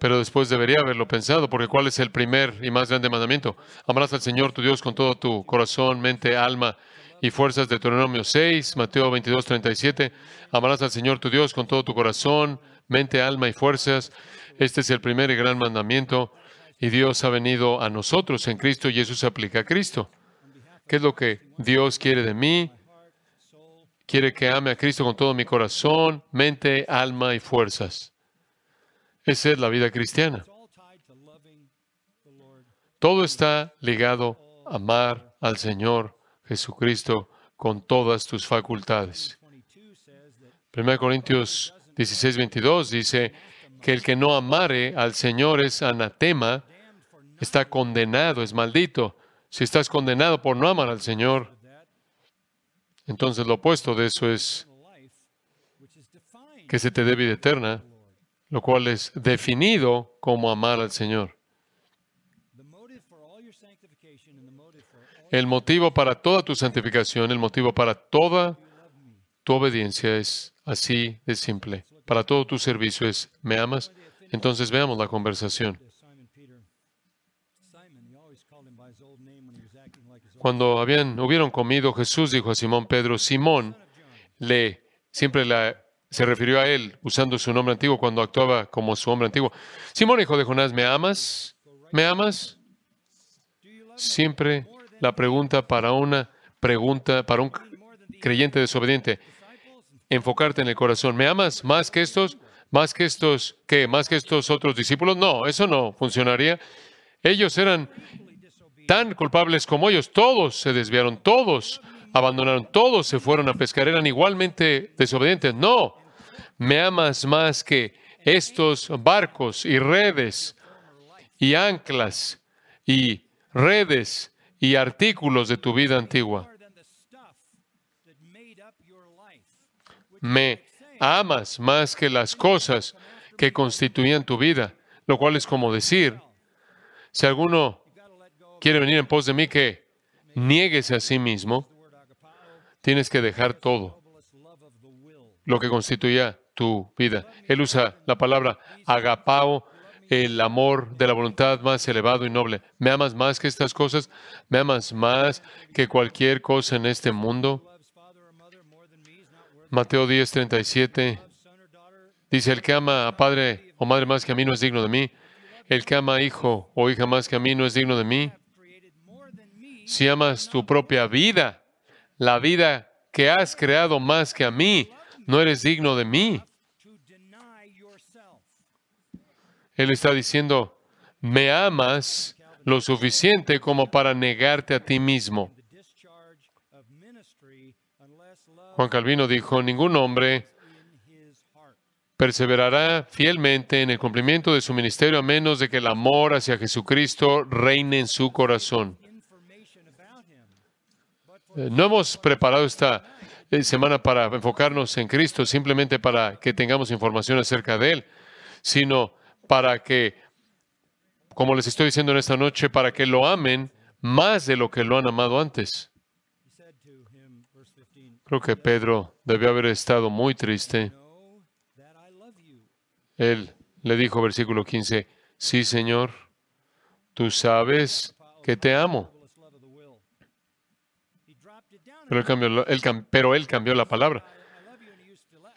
pero después debería haberlo pensado, porque ¿cuál es el primer y más grande mandamiento? Amarás al Señor tu Dios con todo tu corazón, mente, alma y fuerzas. De Deuteronomio 6, Mateo 22, 37. Amarás al Señor tu Dios con todo tu corazón, mente, alma y fuerzas. Este es el primer y gran mandamiento y Dios ha venido a nosotros en Cristo y eso aplica a Cristo. ¿Qué es lo que Dios quiere de mí? Quiere que ame a Cristo con todo mi corazón, mente, alma y fuerzas. Esa es la vida cristiana. Todo está ligado a amar al Señor Jesucristo con todas tus facultades. 1 Corintios 16, 22 dice que el que no amare al Señor es anatema, está condenado, es maldito. Si estás condenado por no amar al Señor, entonces lo opuesto de eso es que se te dé vida eterna, lo cual es definido como amar al Señor. El motivo para toda tu santificación, el motivo para toda tu obediencia es así de simple. Para todo tu servicio es, ¿me amas? Entonces veamos la conversación. Cuando habían, hubieron comido, Jesús dijo a Simón Pedro, Simón, le, siempre la, se refirió a él usando su nombre antiguo cuando actuaba como su hombre antiguo. Simón, hijo de Jonás, ¿me amas? ¿Me amas? Siempre la pregunta para una pregunta, para un creyente desobediente. Enfocarte en el corazón. ¿Me amas más que estos? ¿Más que estos? ¿Qué? ¿Más que estos otros discípulos? No, eso no funcionaría. Ellos eran tan culpables como ellos. Todos se desviaron, todos abandonaron, todos se fueron a pescar, eran igualmente desobedientes. No, me amas más que estos barcos y redes y anclas y redes y artículos de tu vida antigua. Me amas más que las cosas que constituían tu vida, lo cual es como decir, si alguno quiere venir en pos de mí, que niegues a sí mismo, tienes que dejar todo lo que constituía tu vida. Él usa la palabra agapao, el amor de la voluntad más elevado y noble. ¿Me amas más que estas cosas? ¿Me amas más que cualquier cosa en este mundo? Mateo 10, 37 dice, el que ama a padre o madre más que a mí no es digno de mí. El que ama a hijo o hija más que a mí no es digno de mí. Si amas tu propia vida, la vida que has creado más que a mí, no eres digno de mí. Él está diciendo, me amas lo suficiente como para negarte a ti mismo. Juan Calvino dijo, ningún hombre perseverará fielmente en el cumplimiento de su ministerio a menos de que el amor hacia Jesucristo reine en su corazón. Eh, no hemos preparado esta eh, semana para enfocarnos en Cristo, simplemente para que tengamos información acerca de Él, sino para que, como les estoy diciendo en esta noche, para que lo amen más de lo que lo han amado antes. Creo que Pedro debió haber estado muy triste. Él le dijo, versículo 15, sí, Señor, tú sabes que te amo. Pero él cambió, la palabra.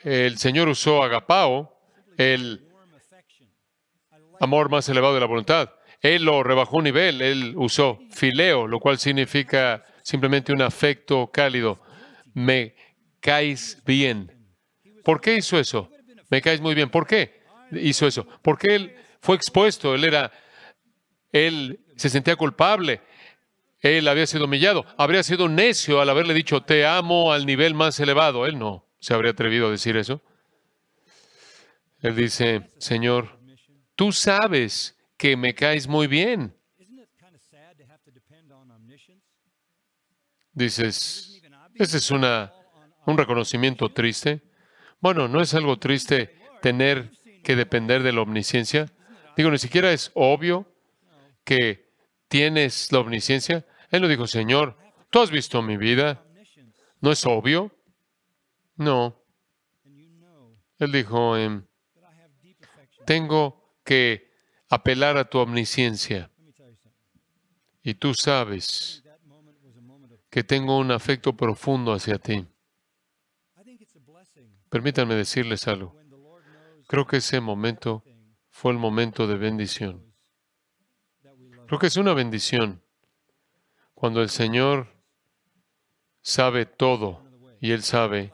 El Señor usó agapao, el amor más elevado de la voluntad. Él lo rebajó un nivel, él usó fileo, lo cual significa simplemente un afecto cálido. Me caes bien. ¿Por qué hizo eso? Me caes muy bien. ¿Por qué hizo eso? Porque él fue expuesto, él era, él se sentía culpable, él había sido humillado. Habría sido necio al haberle dicho, te amo al nivel más elevado. Él no se habría atrevido a decir eso. Él dice, Señor, tú sabes que me caes muy bien. Dices, ese es una, un reconocimiento triste. Bueno, ¿no es algo triste tener que depender de la omnisciencia? Digo, ni siquiera es obvio que tienes la omnisciencia. Él le dijo, Señor, tú has visto mi vida. ¿No es obvio? No. Él dijo, em, tengo que apelar a tu omnisciencia. Y tú sabes que tengo un afecto profundo hacia ti. Permítanme decirles algo. Creo que ese momento fue el momento de bendición. Creo que es una bendición cuando el Señor sabe todo y Él sabe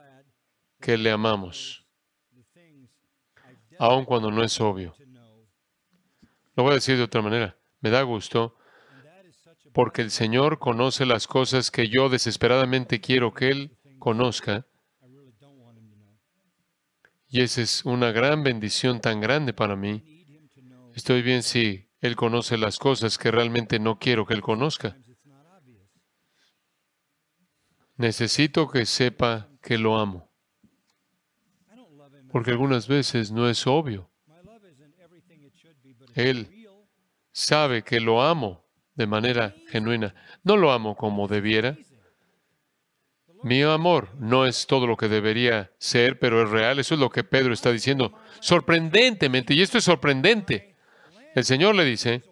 que le amamos, aun cuando no es obvio. Lo voy a decir de otra manera. Me da gusto porque el Señor conoce las cosas que yo desesperadamente quiero que Él conozca. Y esa es una gran bendición tan grande para mí. Estoy bien si Él conoce las cosas que realmente no quiero que Él conozca. Necesito que sepa que lo amo. Porque algunas veces no es obvio. Él sabe que lo amo de manera genuina. No lo amo como debiera. Mi amor no es todo lo que debería ser, pero es real. Eso es lo que Pedro está diciendo. Sorprendentemente, y esto es sorprendente. El Señor le dice,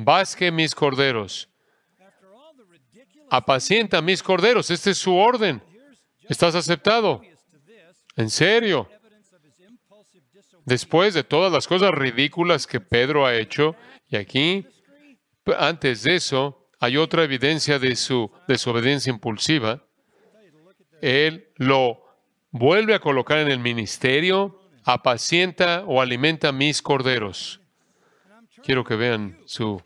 Vasque mis corderos. Apacienta mis corderos. Este es su orden. Estás aceptado. En serio. Después de todas las cosas ridículas que Pedro ha hecho, y aquí, antes de eso, hay otra evidencia de su desobediencia impulsiva. Él lo vuelve a colocar en el ministerio, apacienta o alimenta mis corderos. Quiero que vean su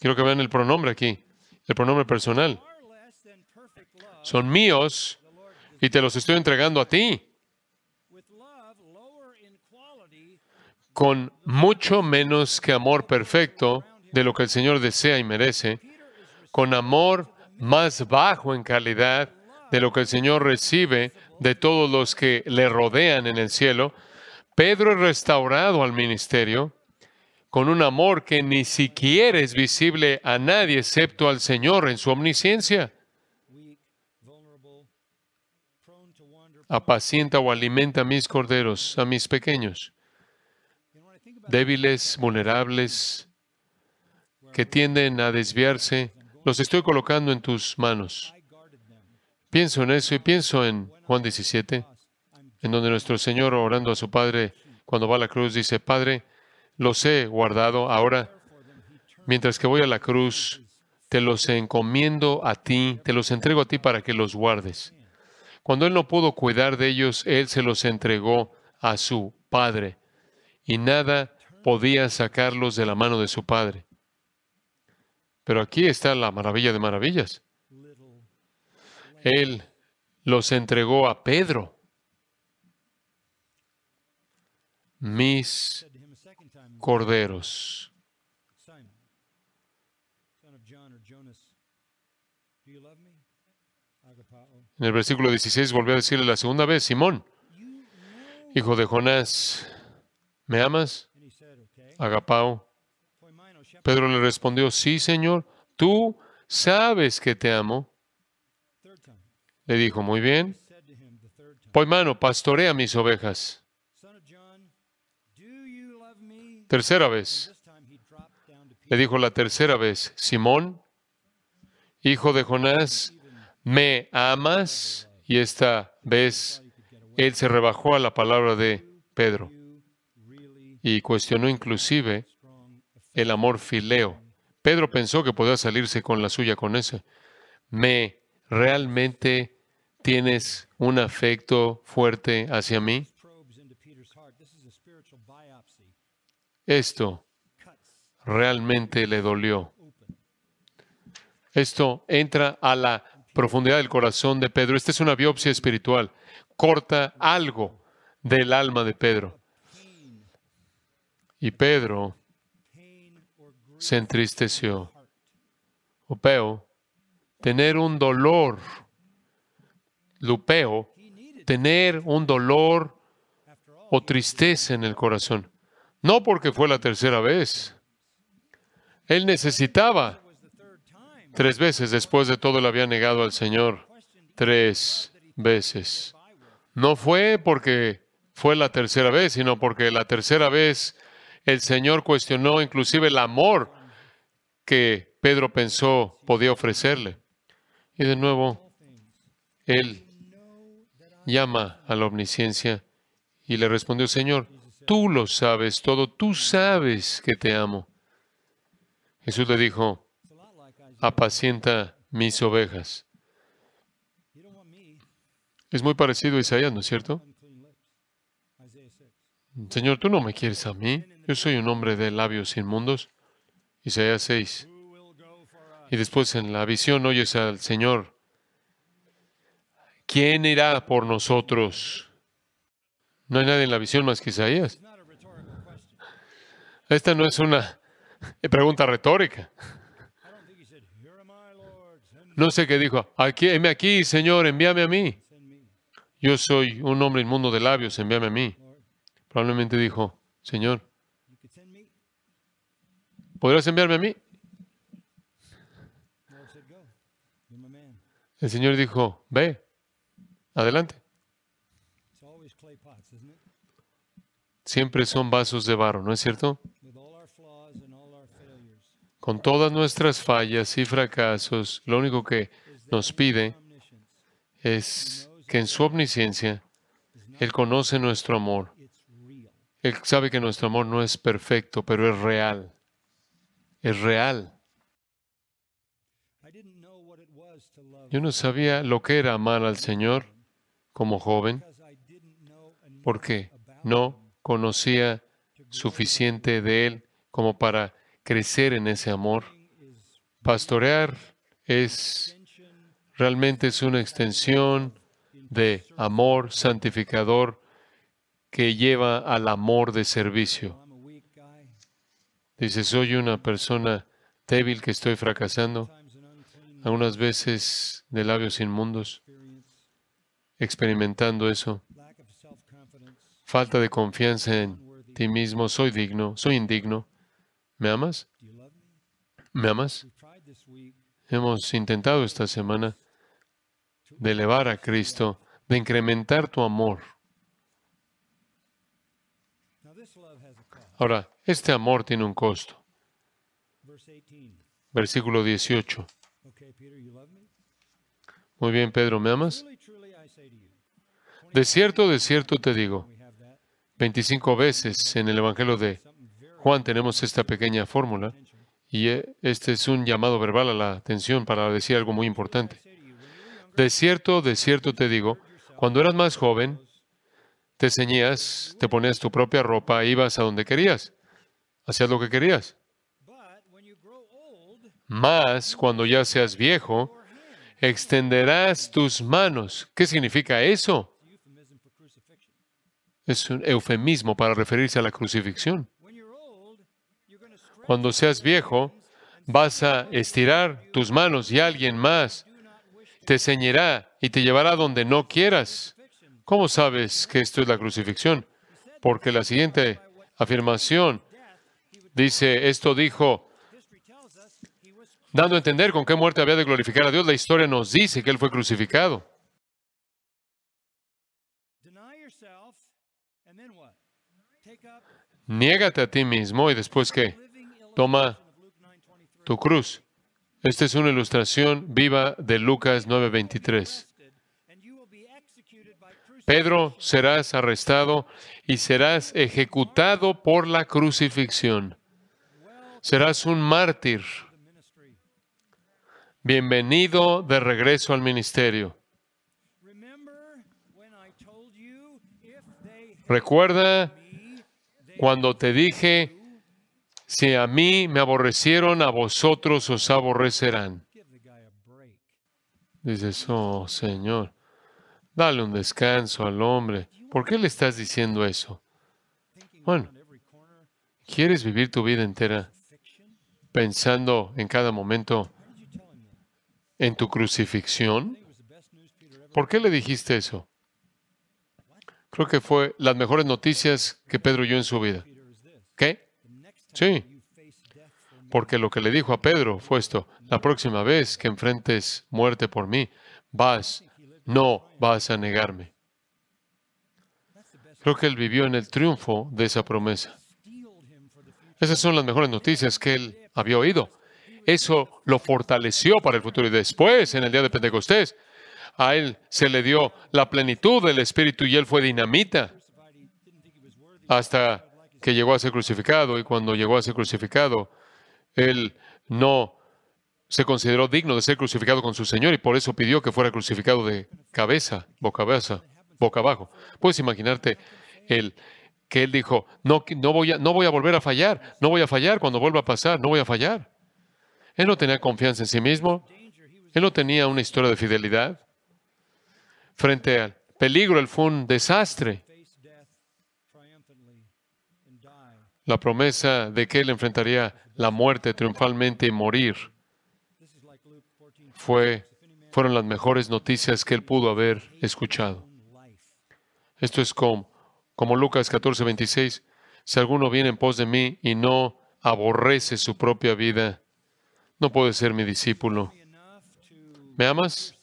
Quiero que vean el pronombre aquí, el pronombre personal. Son míos y te los estoy entregando a ti. Con mucho menos que amor perfecto de lo que el Señor desea y merece, con amor más bajo en calidad de lo que el Señor recibe de todos los que le rodean en el cielo, Pedro es restaurado al ministerio con un amor que ni siquiera es visible a nadie excepto al Señor en su omnisciencia. Apacienta o alimenta a mis corderos, a mis pequeños, débiles, vulnerables, que tienden a desviarse. Los estoy colocando en tus manos. Pienso en eso y pienso en Juan 17, en donde nuestro Señor, orando a su Padre, cuando va a la cruz, dice, Padre, los he guardado ahora. Mientras que voy a la cruz, te los encomiendo a ti, te los entrego a ti para que los guardes. Cuando Él no pudo cuidar de ellos, Él se los entregó a su Padre, y nada podía sacarlos de la mano de su Padre. Pero aquí está la maravilla de maravillas. Él los entregó a Pedro. Mis corderos. En el versículo 16 volvió a decirle la segunda vez, Simón, hijo de Jonás, ¿me amas? Agapao. Pedro le respondió, sí, Señor, tú sabes que te amo. Le dijo, muy bien. mano, pastorea mis ovejas. Tercera vez. Le dijo la tercera vez, Simón, hijo de Jonás, ¿me amas? Y esta vez él se rebajó a la palabra de Pedro y cuestionó inclusive el amor fileo. Pedro pensó que podía salirse con la suya con eso. ¿Me realmente tienes un afecto fuerte hacia mí? Esto realmente le dolió. Esto entra a la profundidad del corazón de Pedro. Esta es una biopsia espiritual. Corta algo del alma de Pedro. Y Pedro se entristeció. Opeo, tener un dolor. Lupeo, tener un dolor o tristeza en el corazón. No porque fue la tercera vez. Él necesitaba tres veces. Después de todo, le había negado al Señor tres veces. No fue porque fue la tercera vez, sino porque la tercera vez el Señor cuestionó inclusive el amor que Pedro pensó podía ofrecerle. Y de nuevo, él llama a la omnisciencia y le respondió, Señor, tú lo sabes todo, tú sabes que te amo. Jesús le dijo, apacienta mis ovejas. Es muy parecido a Isaías, ¿no es cierto? Señor, tú no me quieres a mí. Yo soy un hombre de labios inmundos. Isaías 6. Y después en la visión oyes al Señor. ¿Quién irá por nosotros? No hay nadie en la visión más que Isaías. Esta no es una pregunta retórica. No sé qué dijo. Aquí, aquí, Señor, envíame a mí. Yo soy un hombre inmundo de labios, envíame a mí. Probablemente dijo, Señor, ¿podrías enviarme a mí? El Señor dijo, ve, adelante. siempre son vasos de barro, ¿no es cierto? Con todas nuestras fallas y fracasos, lo único que nos pide es que en su omnisciencia Él conoce nuestro amor. Él sabe que nuestro amor no es perfecto, pero es real. Es real. Yo no sabía lo que era amar al Señor como joven, porque no conocía suficiente de Él como para crecer en ese amor. Pastorear es realmente es una extensión de amor santificador que lleva al amor de servicio. Dice, soy una persona débil que estoy fracasando, algunas veces de labios inmundos, experimentando eso falta de confianza en ti mismo, soy digno, soy indigno. ¿Me amas? ¿Me amas? Hemos intentado esta semana de elevar a Cristo, de incrementar tu amor. Ahora, este amor tiene un costo. Versículo 18. Muy bien, Pedro, ¿me amas? De cierto, de cierto te digo, 25 veces en el Evangelio de Juan tenemos esta pequeña fórmula y eh, este es un llamado verbal a la atención para decir algo muy importante. De cierto, de cierto te digo, cuando eras más joven, te ceñías, te ponías tu propia ropa, ibas a donde querías, hacías lo que querías. Más cuando ya seas viejo, extenderás tus manos. ¿Qué significa eso? Es un eufemismo para referirse a la crucifixión. Cuando seas viejo, vas a estirar tus manos y alguien más te ceñirá y te llevará donde no quieras. ¿Cómo sabes que esto es la crucifixión? Porque la siguiente afirmación dice, esto dijo, dando a entender con qué muerte había de glorificar a Dios, la historia nos dice que Él fue crucificado. Niégate a ti mismo y después que Toma tu cruz. Esta es una ilustración viva de Lucas 9:23. Pedro, serás arrestado y serás ejecutado por la crucifixión. Serás un mártir. Bienvenido de regreso al ministerio. Recuerda cuando te dije, si a mí me aborrecieron, a vosotros os aborrecerán. Dices, oh Señor, dale un descanso al hombre. ¿Por qué le estás diciendo eso? Bueno, ¿quieres vivir tu vida entera pensando en cada momento en tu crucifixión? ¿Por qué le dijiste eso? Creo que fue las mejores noticias que Pedro oyó en su vida. ¿Qué? Sí. Porque lo que le dijo a Pedro fue esto, la próxima vez que enfrentes muerte por mí, vas, no vas a negarme. Creo que él vivió en el triunfo de esa promesa. Esas son las mejores noticias que él había oído. Eso lo fortaleció para el futuro. Y después, en el día de Pentecostés, a él se le dio la plenitud del Espíritu y él fue dinamita hasta que llegó a ser crucificado y cuando llegó a ser crucificado, él no se consideró digno de ser crucificado con su Señor y por eso pidió que fuera crucificado de cabeza, boca abajo, boca Puedes imaginarte el que él dijo, no, no, voy a, no voy a volver a fallar, no voy a fallar cuando vuelva a pasar, no voy a fallar. Él no tenía confianza en sí mismo, él no tenía una historia de fidelidad, frente al peligro. Él fue un desastre. La promesa de que él enfrentaría la muerte triunfalmente y morir fue, fueron las mejores noticias que él pudo haber escuchado. Esto es como, como Lucas 14, 26. Si alguno viene en pos de mí y no aborrece su propia vida, no puede ser mi discípulo. ¿Me amas?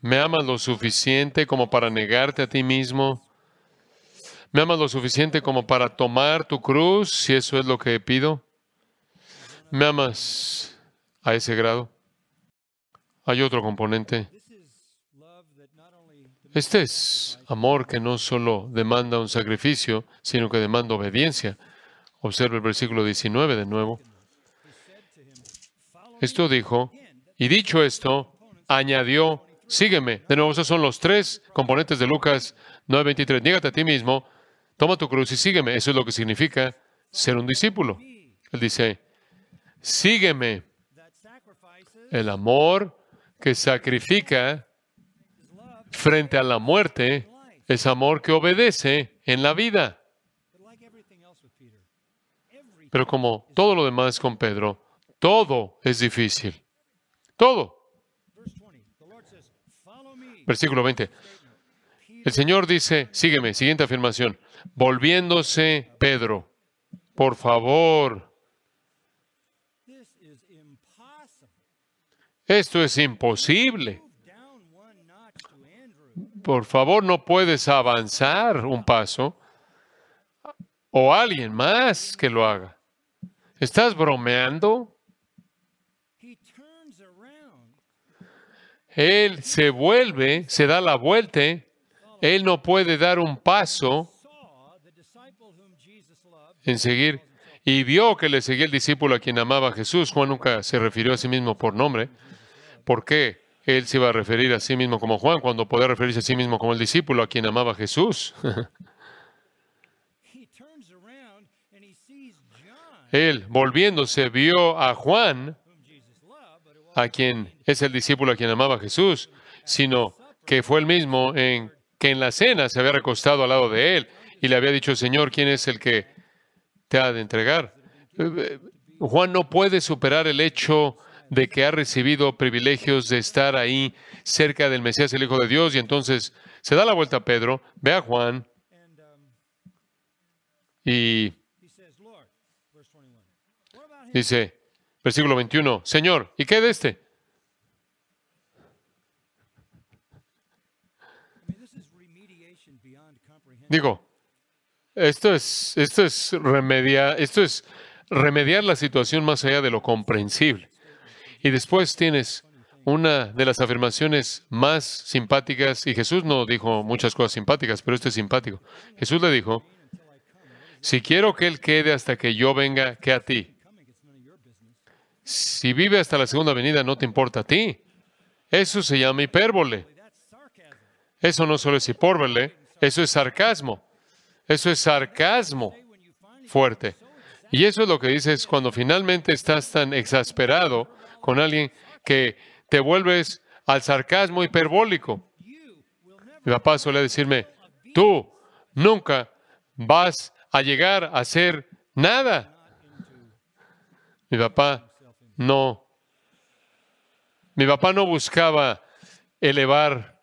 ¿Me amas lo suficiente como para negarte a ti mismo? ¿Me amas lo suficiente como para tomar tu cruz, si eso es lo que pido? ¿Me amas a ese grado? Hay otro componente. Este es amor que no solo demanda un sacrificio, sino que demanda obediencia. Observe el versículo 19 de nuevo. Esto dijo, y dicho esto, añadió, sígueme. De nuevo, esos son los tres componentes de Lucas 9:23. Niégate a ti mismo, toma tu cruz y sígueme. Eso es lo que significa ser un discípulo. Él dice, sígueme. El amor que sacrifica frente a la muerte es amor que obedece en la vida. Pero como todo lo demás con Pedro, todo es difícil. Todo. Versículo 20. El Señor dice, sígueme, siguiente afirmación. Volviéndose Pedro, por favor, esto es imposible. Por favor, no puedes avanzar un paso o alguien más que lo haga. ¿Estás bromeando? Él se vuelve, se da la vuelta, él no puede dar un paso en seguir. Y vio que le seguía el discípulo a quien amaba Jesús. Juan nunca se refirió a sí mismo por nombre. ¿Por qué? Él se iba a referir a sí mismo como Juan cuando podía referirse a sí mismo como el discípulo a quien amaba Jesús. Él, volviéndose, vio a Juan, a quien es el discípulo a quien amaba Jesús, sino que fue el mismo en que en la cena se había recostado al lado de él y le había dicho, Señor, ¿quién es el que te ha de entregar? Eh, Juan no puede superar el hecho de que ha recibido privilegios de estar ahí cerca del Mesías, el Hijo de Dios, y entonces se da la vuelta a Pedro, ve a Juan y dice, versículo 21, Señor, ¿y qué de este? Digo, esto es, esto es remediar, esto es remediar la situación más allá de lo comprensible. Y después tienes una de las afirmaciones más simpáticas, y Jesús no dijo muchas cosas simpáticas, pero esto es simpático. Jesús le dijo, si quiero que Él quede hasta que yo venga, que a ti. Si vive hasta la segunda venida, no te importa a ti. Eso se llama hipérbole. Eso no solo es hipórbole, eso es sarcasmo. Eso es sarcasmo fuerte. Y eso es lo que dices cuando finalmente estás tan exasperado con alguien que te vuelves al sarcasmo hiperbólico. Mi papá suele decirme, tú nunca vas a llegar a ser nada. Mi papá no, mi papá no buscaba elevar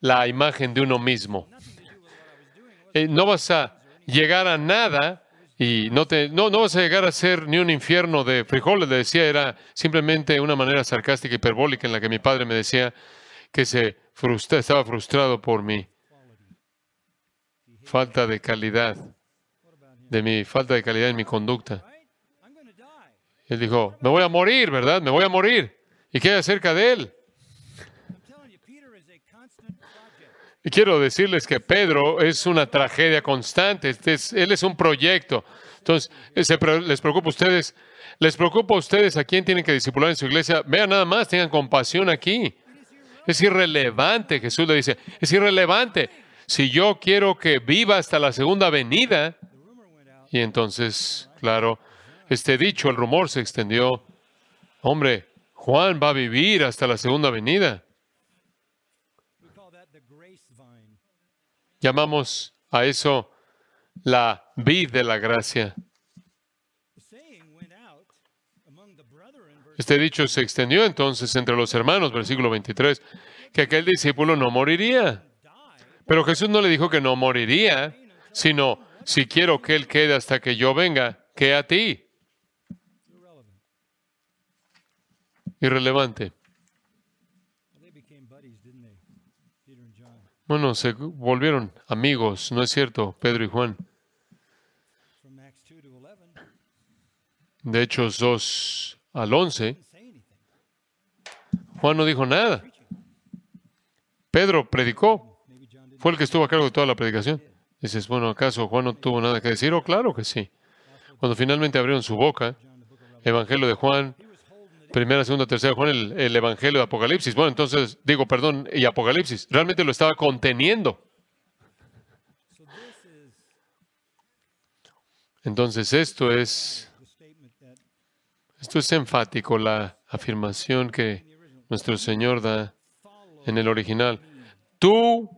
la imagen de uno mismo. Eh, no vas a llegar a nada y no, te, no, no vas a llegar a ser ni un infierno de frijoles, le decía, era simplemente una manera sarcástica, y hiperbólica, en la que mi padre me decía que se estaba frustrado por mi falta de calidad, de mi falta de calidad en mi conducta. Él dijo, me voy a morir, ¿verdad? Me voy a morir. ¿Y qué hay de él? Y quiero decirles que Pedro es una tragedia constante, este él es un proyecto. Entonces, eh, les preocupa a ustedes, les preocupa a ustedes a quién tienen que disipular en su iglesia. Vean nada más, tengan compasión aquí. Es irrelevante, Jesús le dice, es irrelevante. Si yo quiero que viva hasta la segunda venida, y entonces, claro, este dicho, el rumor se extendió, hombre, Juan va a vivir hasta la segunda venida. Llamamos a eso la vid de la gracia. Este dicho se extendió entonces entre los hermanos, versículo 23, que aquel discípulo no moriría. Pero Jesús no le dijo que no moriría, sino, si quiero que él quede hasta que yo venga, que a ti. Irrelevante. Bueno, se volvieron amigos, ¿no es cierto? Pedro y Juan. De Hechos 2 al 11, Juan no dijo nada. Pedro predicó. Fue el que estuvo a cargo de toda la predicación. Dices, bueno, ¿acaso Juan no tuvo nada que decir? Oh, claro que sí. Cuando finalmente abrieron su boca, Evangelio de Juan, Primera, segunda, tercera Juan, el, Evangelio de Apocalipsis. Bueno, entonces, digo, perdón, y Apocalipsis. Realmente lo estaba conteniendo. Entonces, esto es, esto es enfático, la afirmación que nuestro Señor da en el original. Tú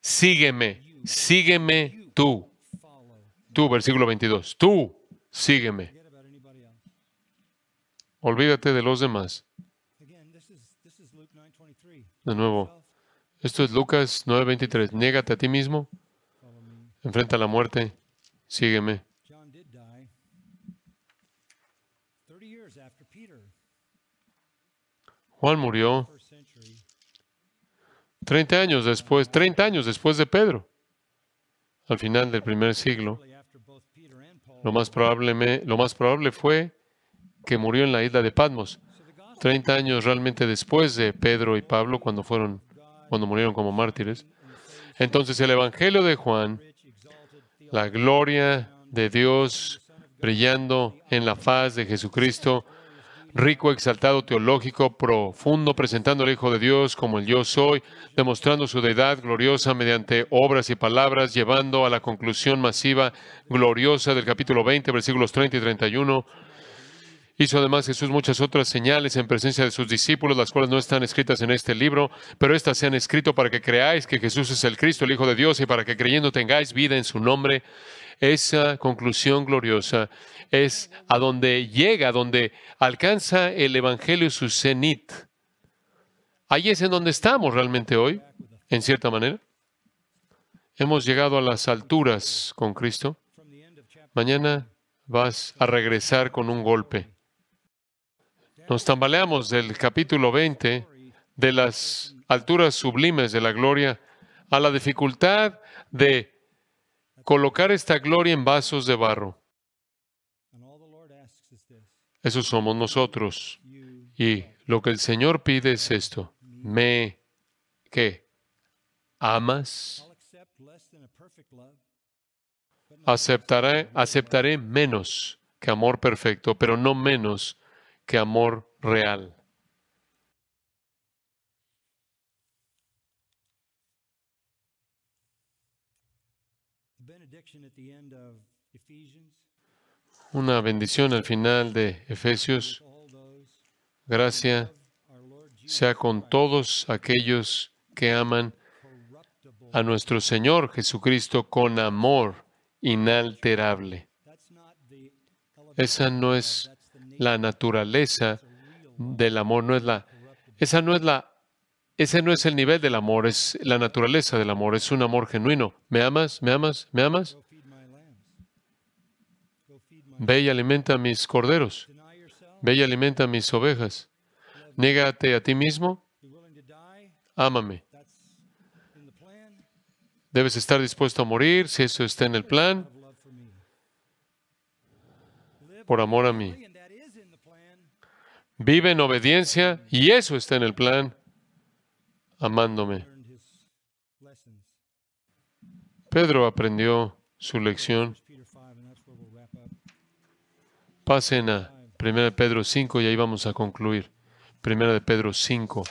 sígueme, sígueme tú. Tú, versículo 22, tú sígueme. Olvídate de los demás. De nuevo, esto es Lucas 9:23. Négate a ti mismo, enfrenta la muerte, sígueme. Juan murió 30 años después, 30 años después de Pedro, al final del primer siglo. lo más probable fue que murió en la isla de Patmos, 30 años realmente después de Pedro y Pablo, cuando fueron, cuando murieron como mártires. Entonces el Evangelio de Juan, la gloria de Dios brillando en la faz de Jesucristo, rico, exaltado, teológico, profundo, presentando al Hijo de Dios como el yo soy, demostrando su deidad gloriosa mediante obras y palabras, llevando a la conclusión masiva gloriosa del capítulo 20, versículos 30 y 31 Hizo además Jesús muchas otras señales en presencia de sus discípulos, las cuales no están escritas en este libro, pero éstas se han escrito para que creáis que Jesús es el Cristo, el Hijo de Dios, y para que creyendo tengáis vida en su nombre. Esa conclusión gloriosa es a donde llega, a donde alcanza el Evangelio su cenit. Ahí es en donde estamos realmente hoy, en cierta manera. Hemos llegado a las alturas con Cristo. Mañana vas a regresar con un golpe nos tambaleamos del capítulo 20, de las alturas sublimes de la gloria, a la dificultad de colocar esta gloria en vasos de barro. Eso somos nosotros. Y lo que el Señor pide es esto. ¿Me qué? ¿Amas? Aceptaré, aceptaré menos que amor perfecto, pero no menos que amor real. Una bendición al final de Efesios. Gracia sea con todos aquellos que aman a nuestro Señor Jesucristo con amor inalterable. Esa no es la naturaleza del amor no es la esa no es la ese no es el nivel del amor, es la naturaleza del amor, es un amor genuino. ¿Me amas? ¿Me amas? ¿Me amas? Ve y alimenta a mis corderos. Ve y alimenta a mis ovejas. Négate a ti mismo. Ámame. Debes estar dispuesto a morir si eso está en el plan por amor a mí. Vive en obediencia y eso está en el plan, amándome. Pedro aprendió su lección. Pasen a 1 Pedro 5 y ahí vamos a concluir. 1 de Pedro 5.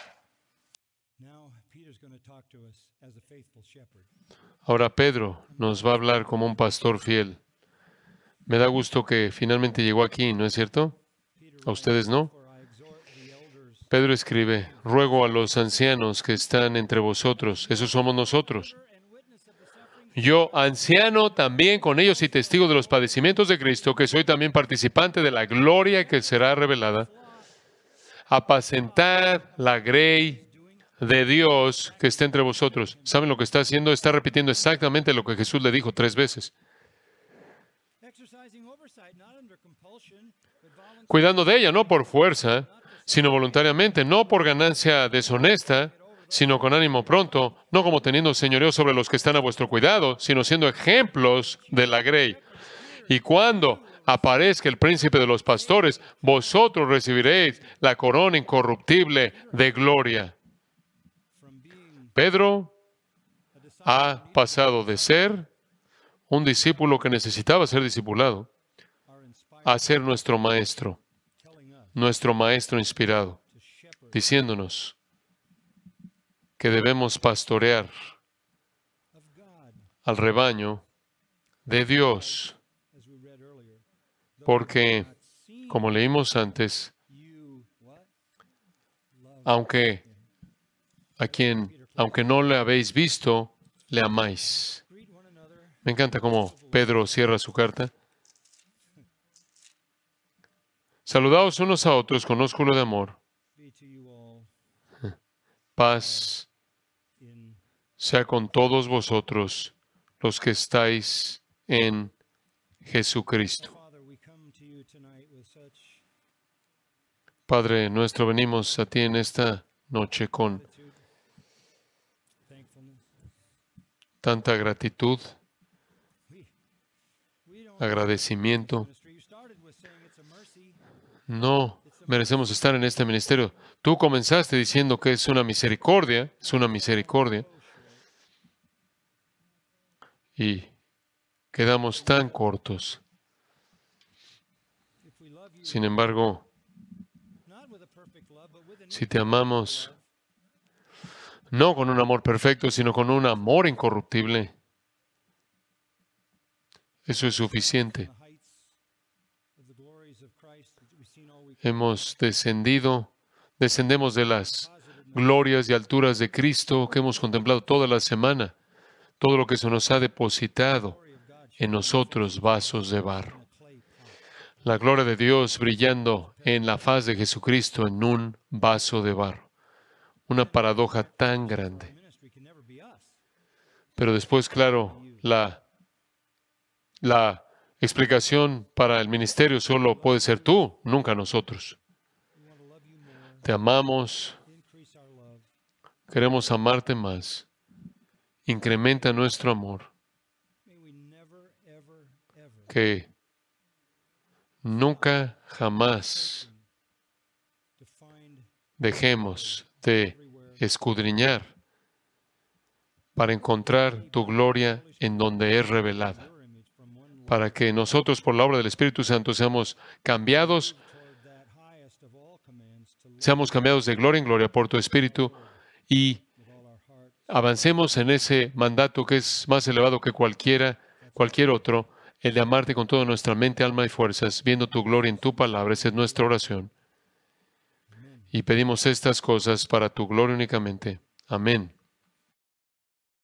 Ahora Pedro nos va a hablar como un pastor fiel. Me da gusto que finalmente llegó aquí, ¿no es cierto? ¿A ustedes no? Pedro escribe, ruego a los ancianos que están entre vosotros, esos somos nosotros. Yo, anciano también con ellos y testigo de los padecimientos de Cristo, que soy también participante de la gloria que será revelada, apacentar la grey de Dios que está entre vosotros. ¿Saben lo que está haciendo? Está repitiendo exactamente lo que Jesús le dijo tres veces. Cuidando de ella, no por fuerza, sino voluntariamente, no por ganancia deshonesta, sino con ánimo pronto, no como teniendo señoreo sobre los que están a vuestro cuidado, sino siendo ejemplos de la grey. Y cuando aparezca el príncipe de los pastores, vosotros recibiréis la corona incorruptible de gloria. Pedro ha pasado de ser un discípulo que necesitaba ser discipulado a ser nuestro maestro nuestro Maestro inspirado, diciéndonos que debemos pastorear al rebaño de Dios, porque, como leímos antes, aunque a quien, aunque no le habéis visto, le amáis. Me encanta cómo Pedro cierra su carta Saludaos unos a otros con ósculo de amor. Paz sea con todos vosotros los que estáis en Jesucristo. Padre nuestro, venimos a ti en esta noche con tanta gratitud, agradecimiento no merecemos estar en este ministerio. Tú comenzaste diciendo que es una misericordia, es una misericordia. Y quedamos tan cortos. Sin embargo, si te amamos no con un amor perfecto, sino con un amor incorruptible, eso es suficiente. hemos descendido, descendemos de las glorias y alturas de Cristo que hemos contemplado toda la semana, todo lo que se nos ha depositado en nosotros, vasos de barro. La gloria de Dios brillando en la faz de Jesucristo en un vaso de barro. Una paradoja tan grande. Pero después, claro, la, la explicación para el ministerio solo puede ser tú, nunca nosotros. Te amamos, queremos amarte más. Incrementa nuestro amor. Que nunca jamás dejemos de escudriñar para encontrar tu gloria en donde es revelada para que nosotros por la obra del Espíritu Santo seamos cambiados, seamos cambiados de gloria en gloria por tu Espíritu y avancemos en ese mandato que es más elevado que cualquiera, cualquier otro, el de amarte con toda nuestra mente, alma y fuerzas, viendo tu gloria en tu palabra. Esa es nuestra oración. Y pedimos estas cosas para tu gloria únicamente. Amén.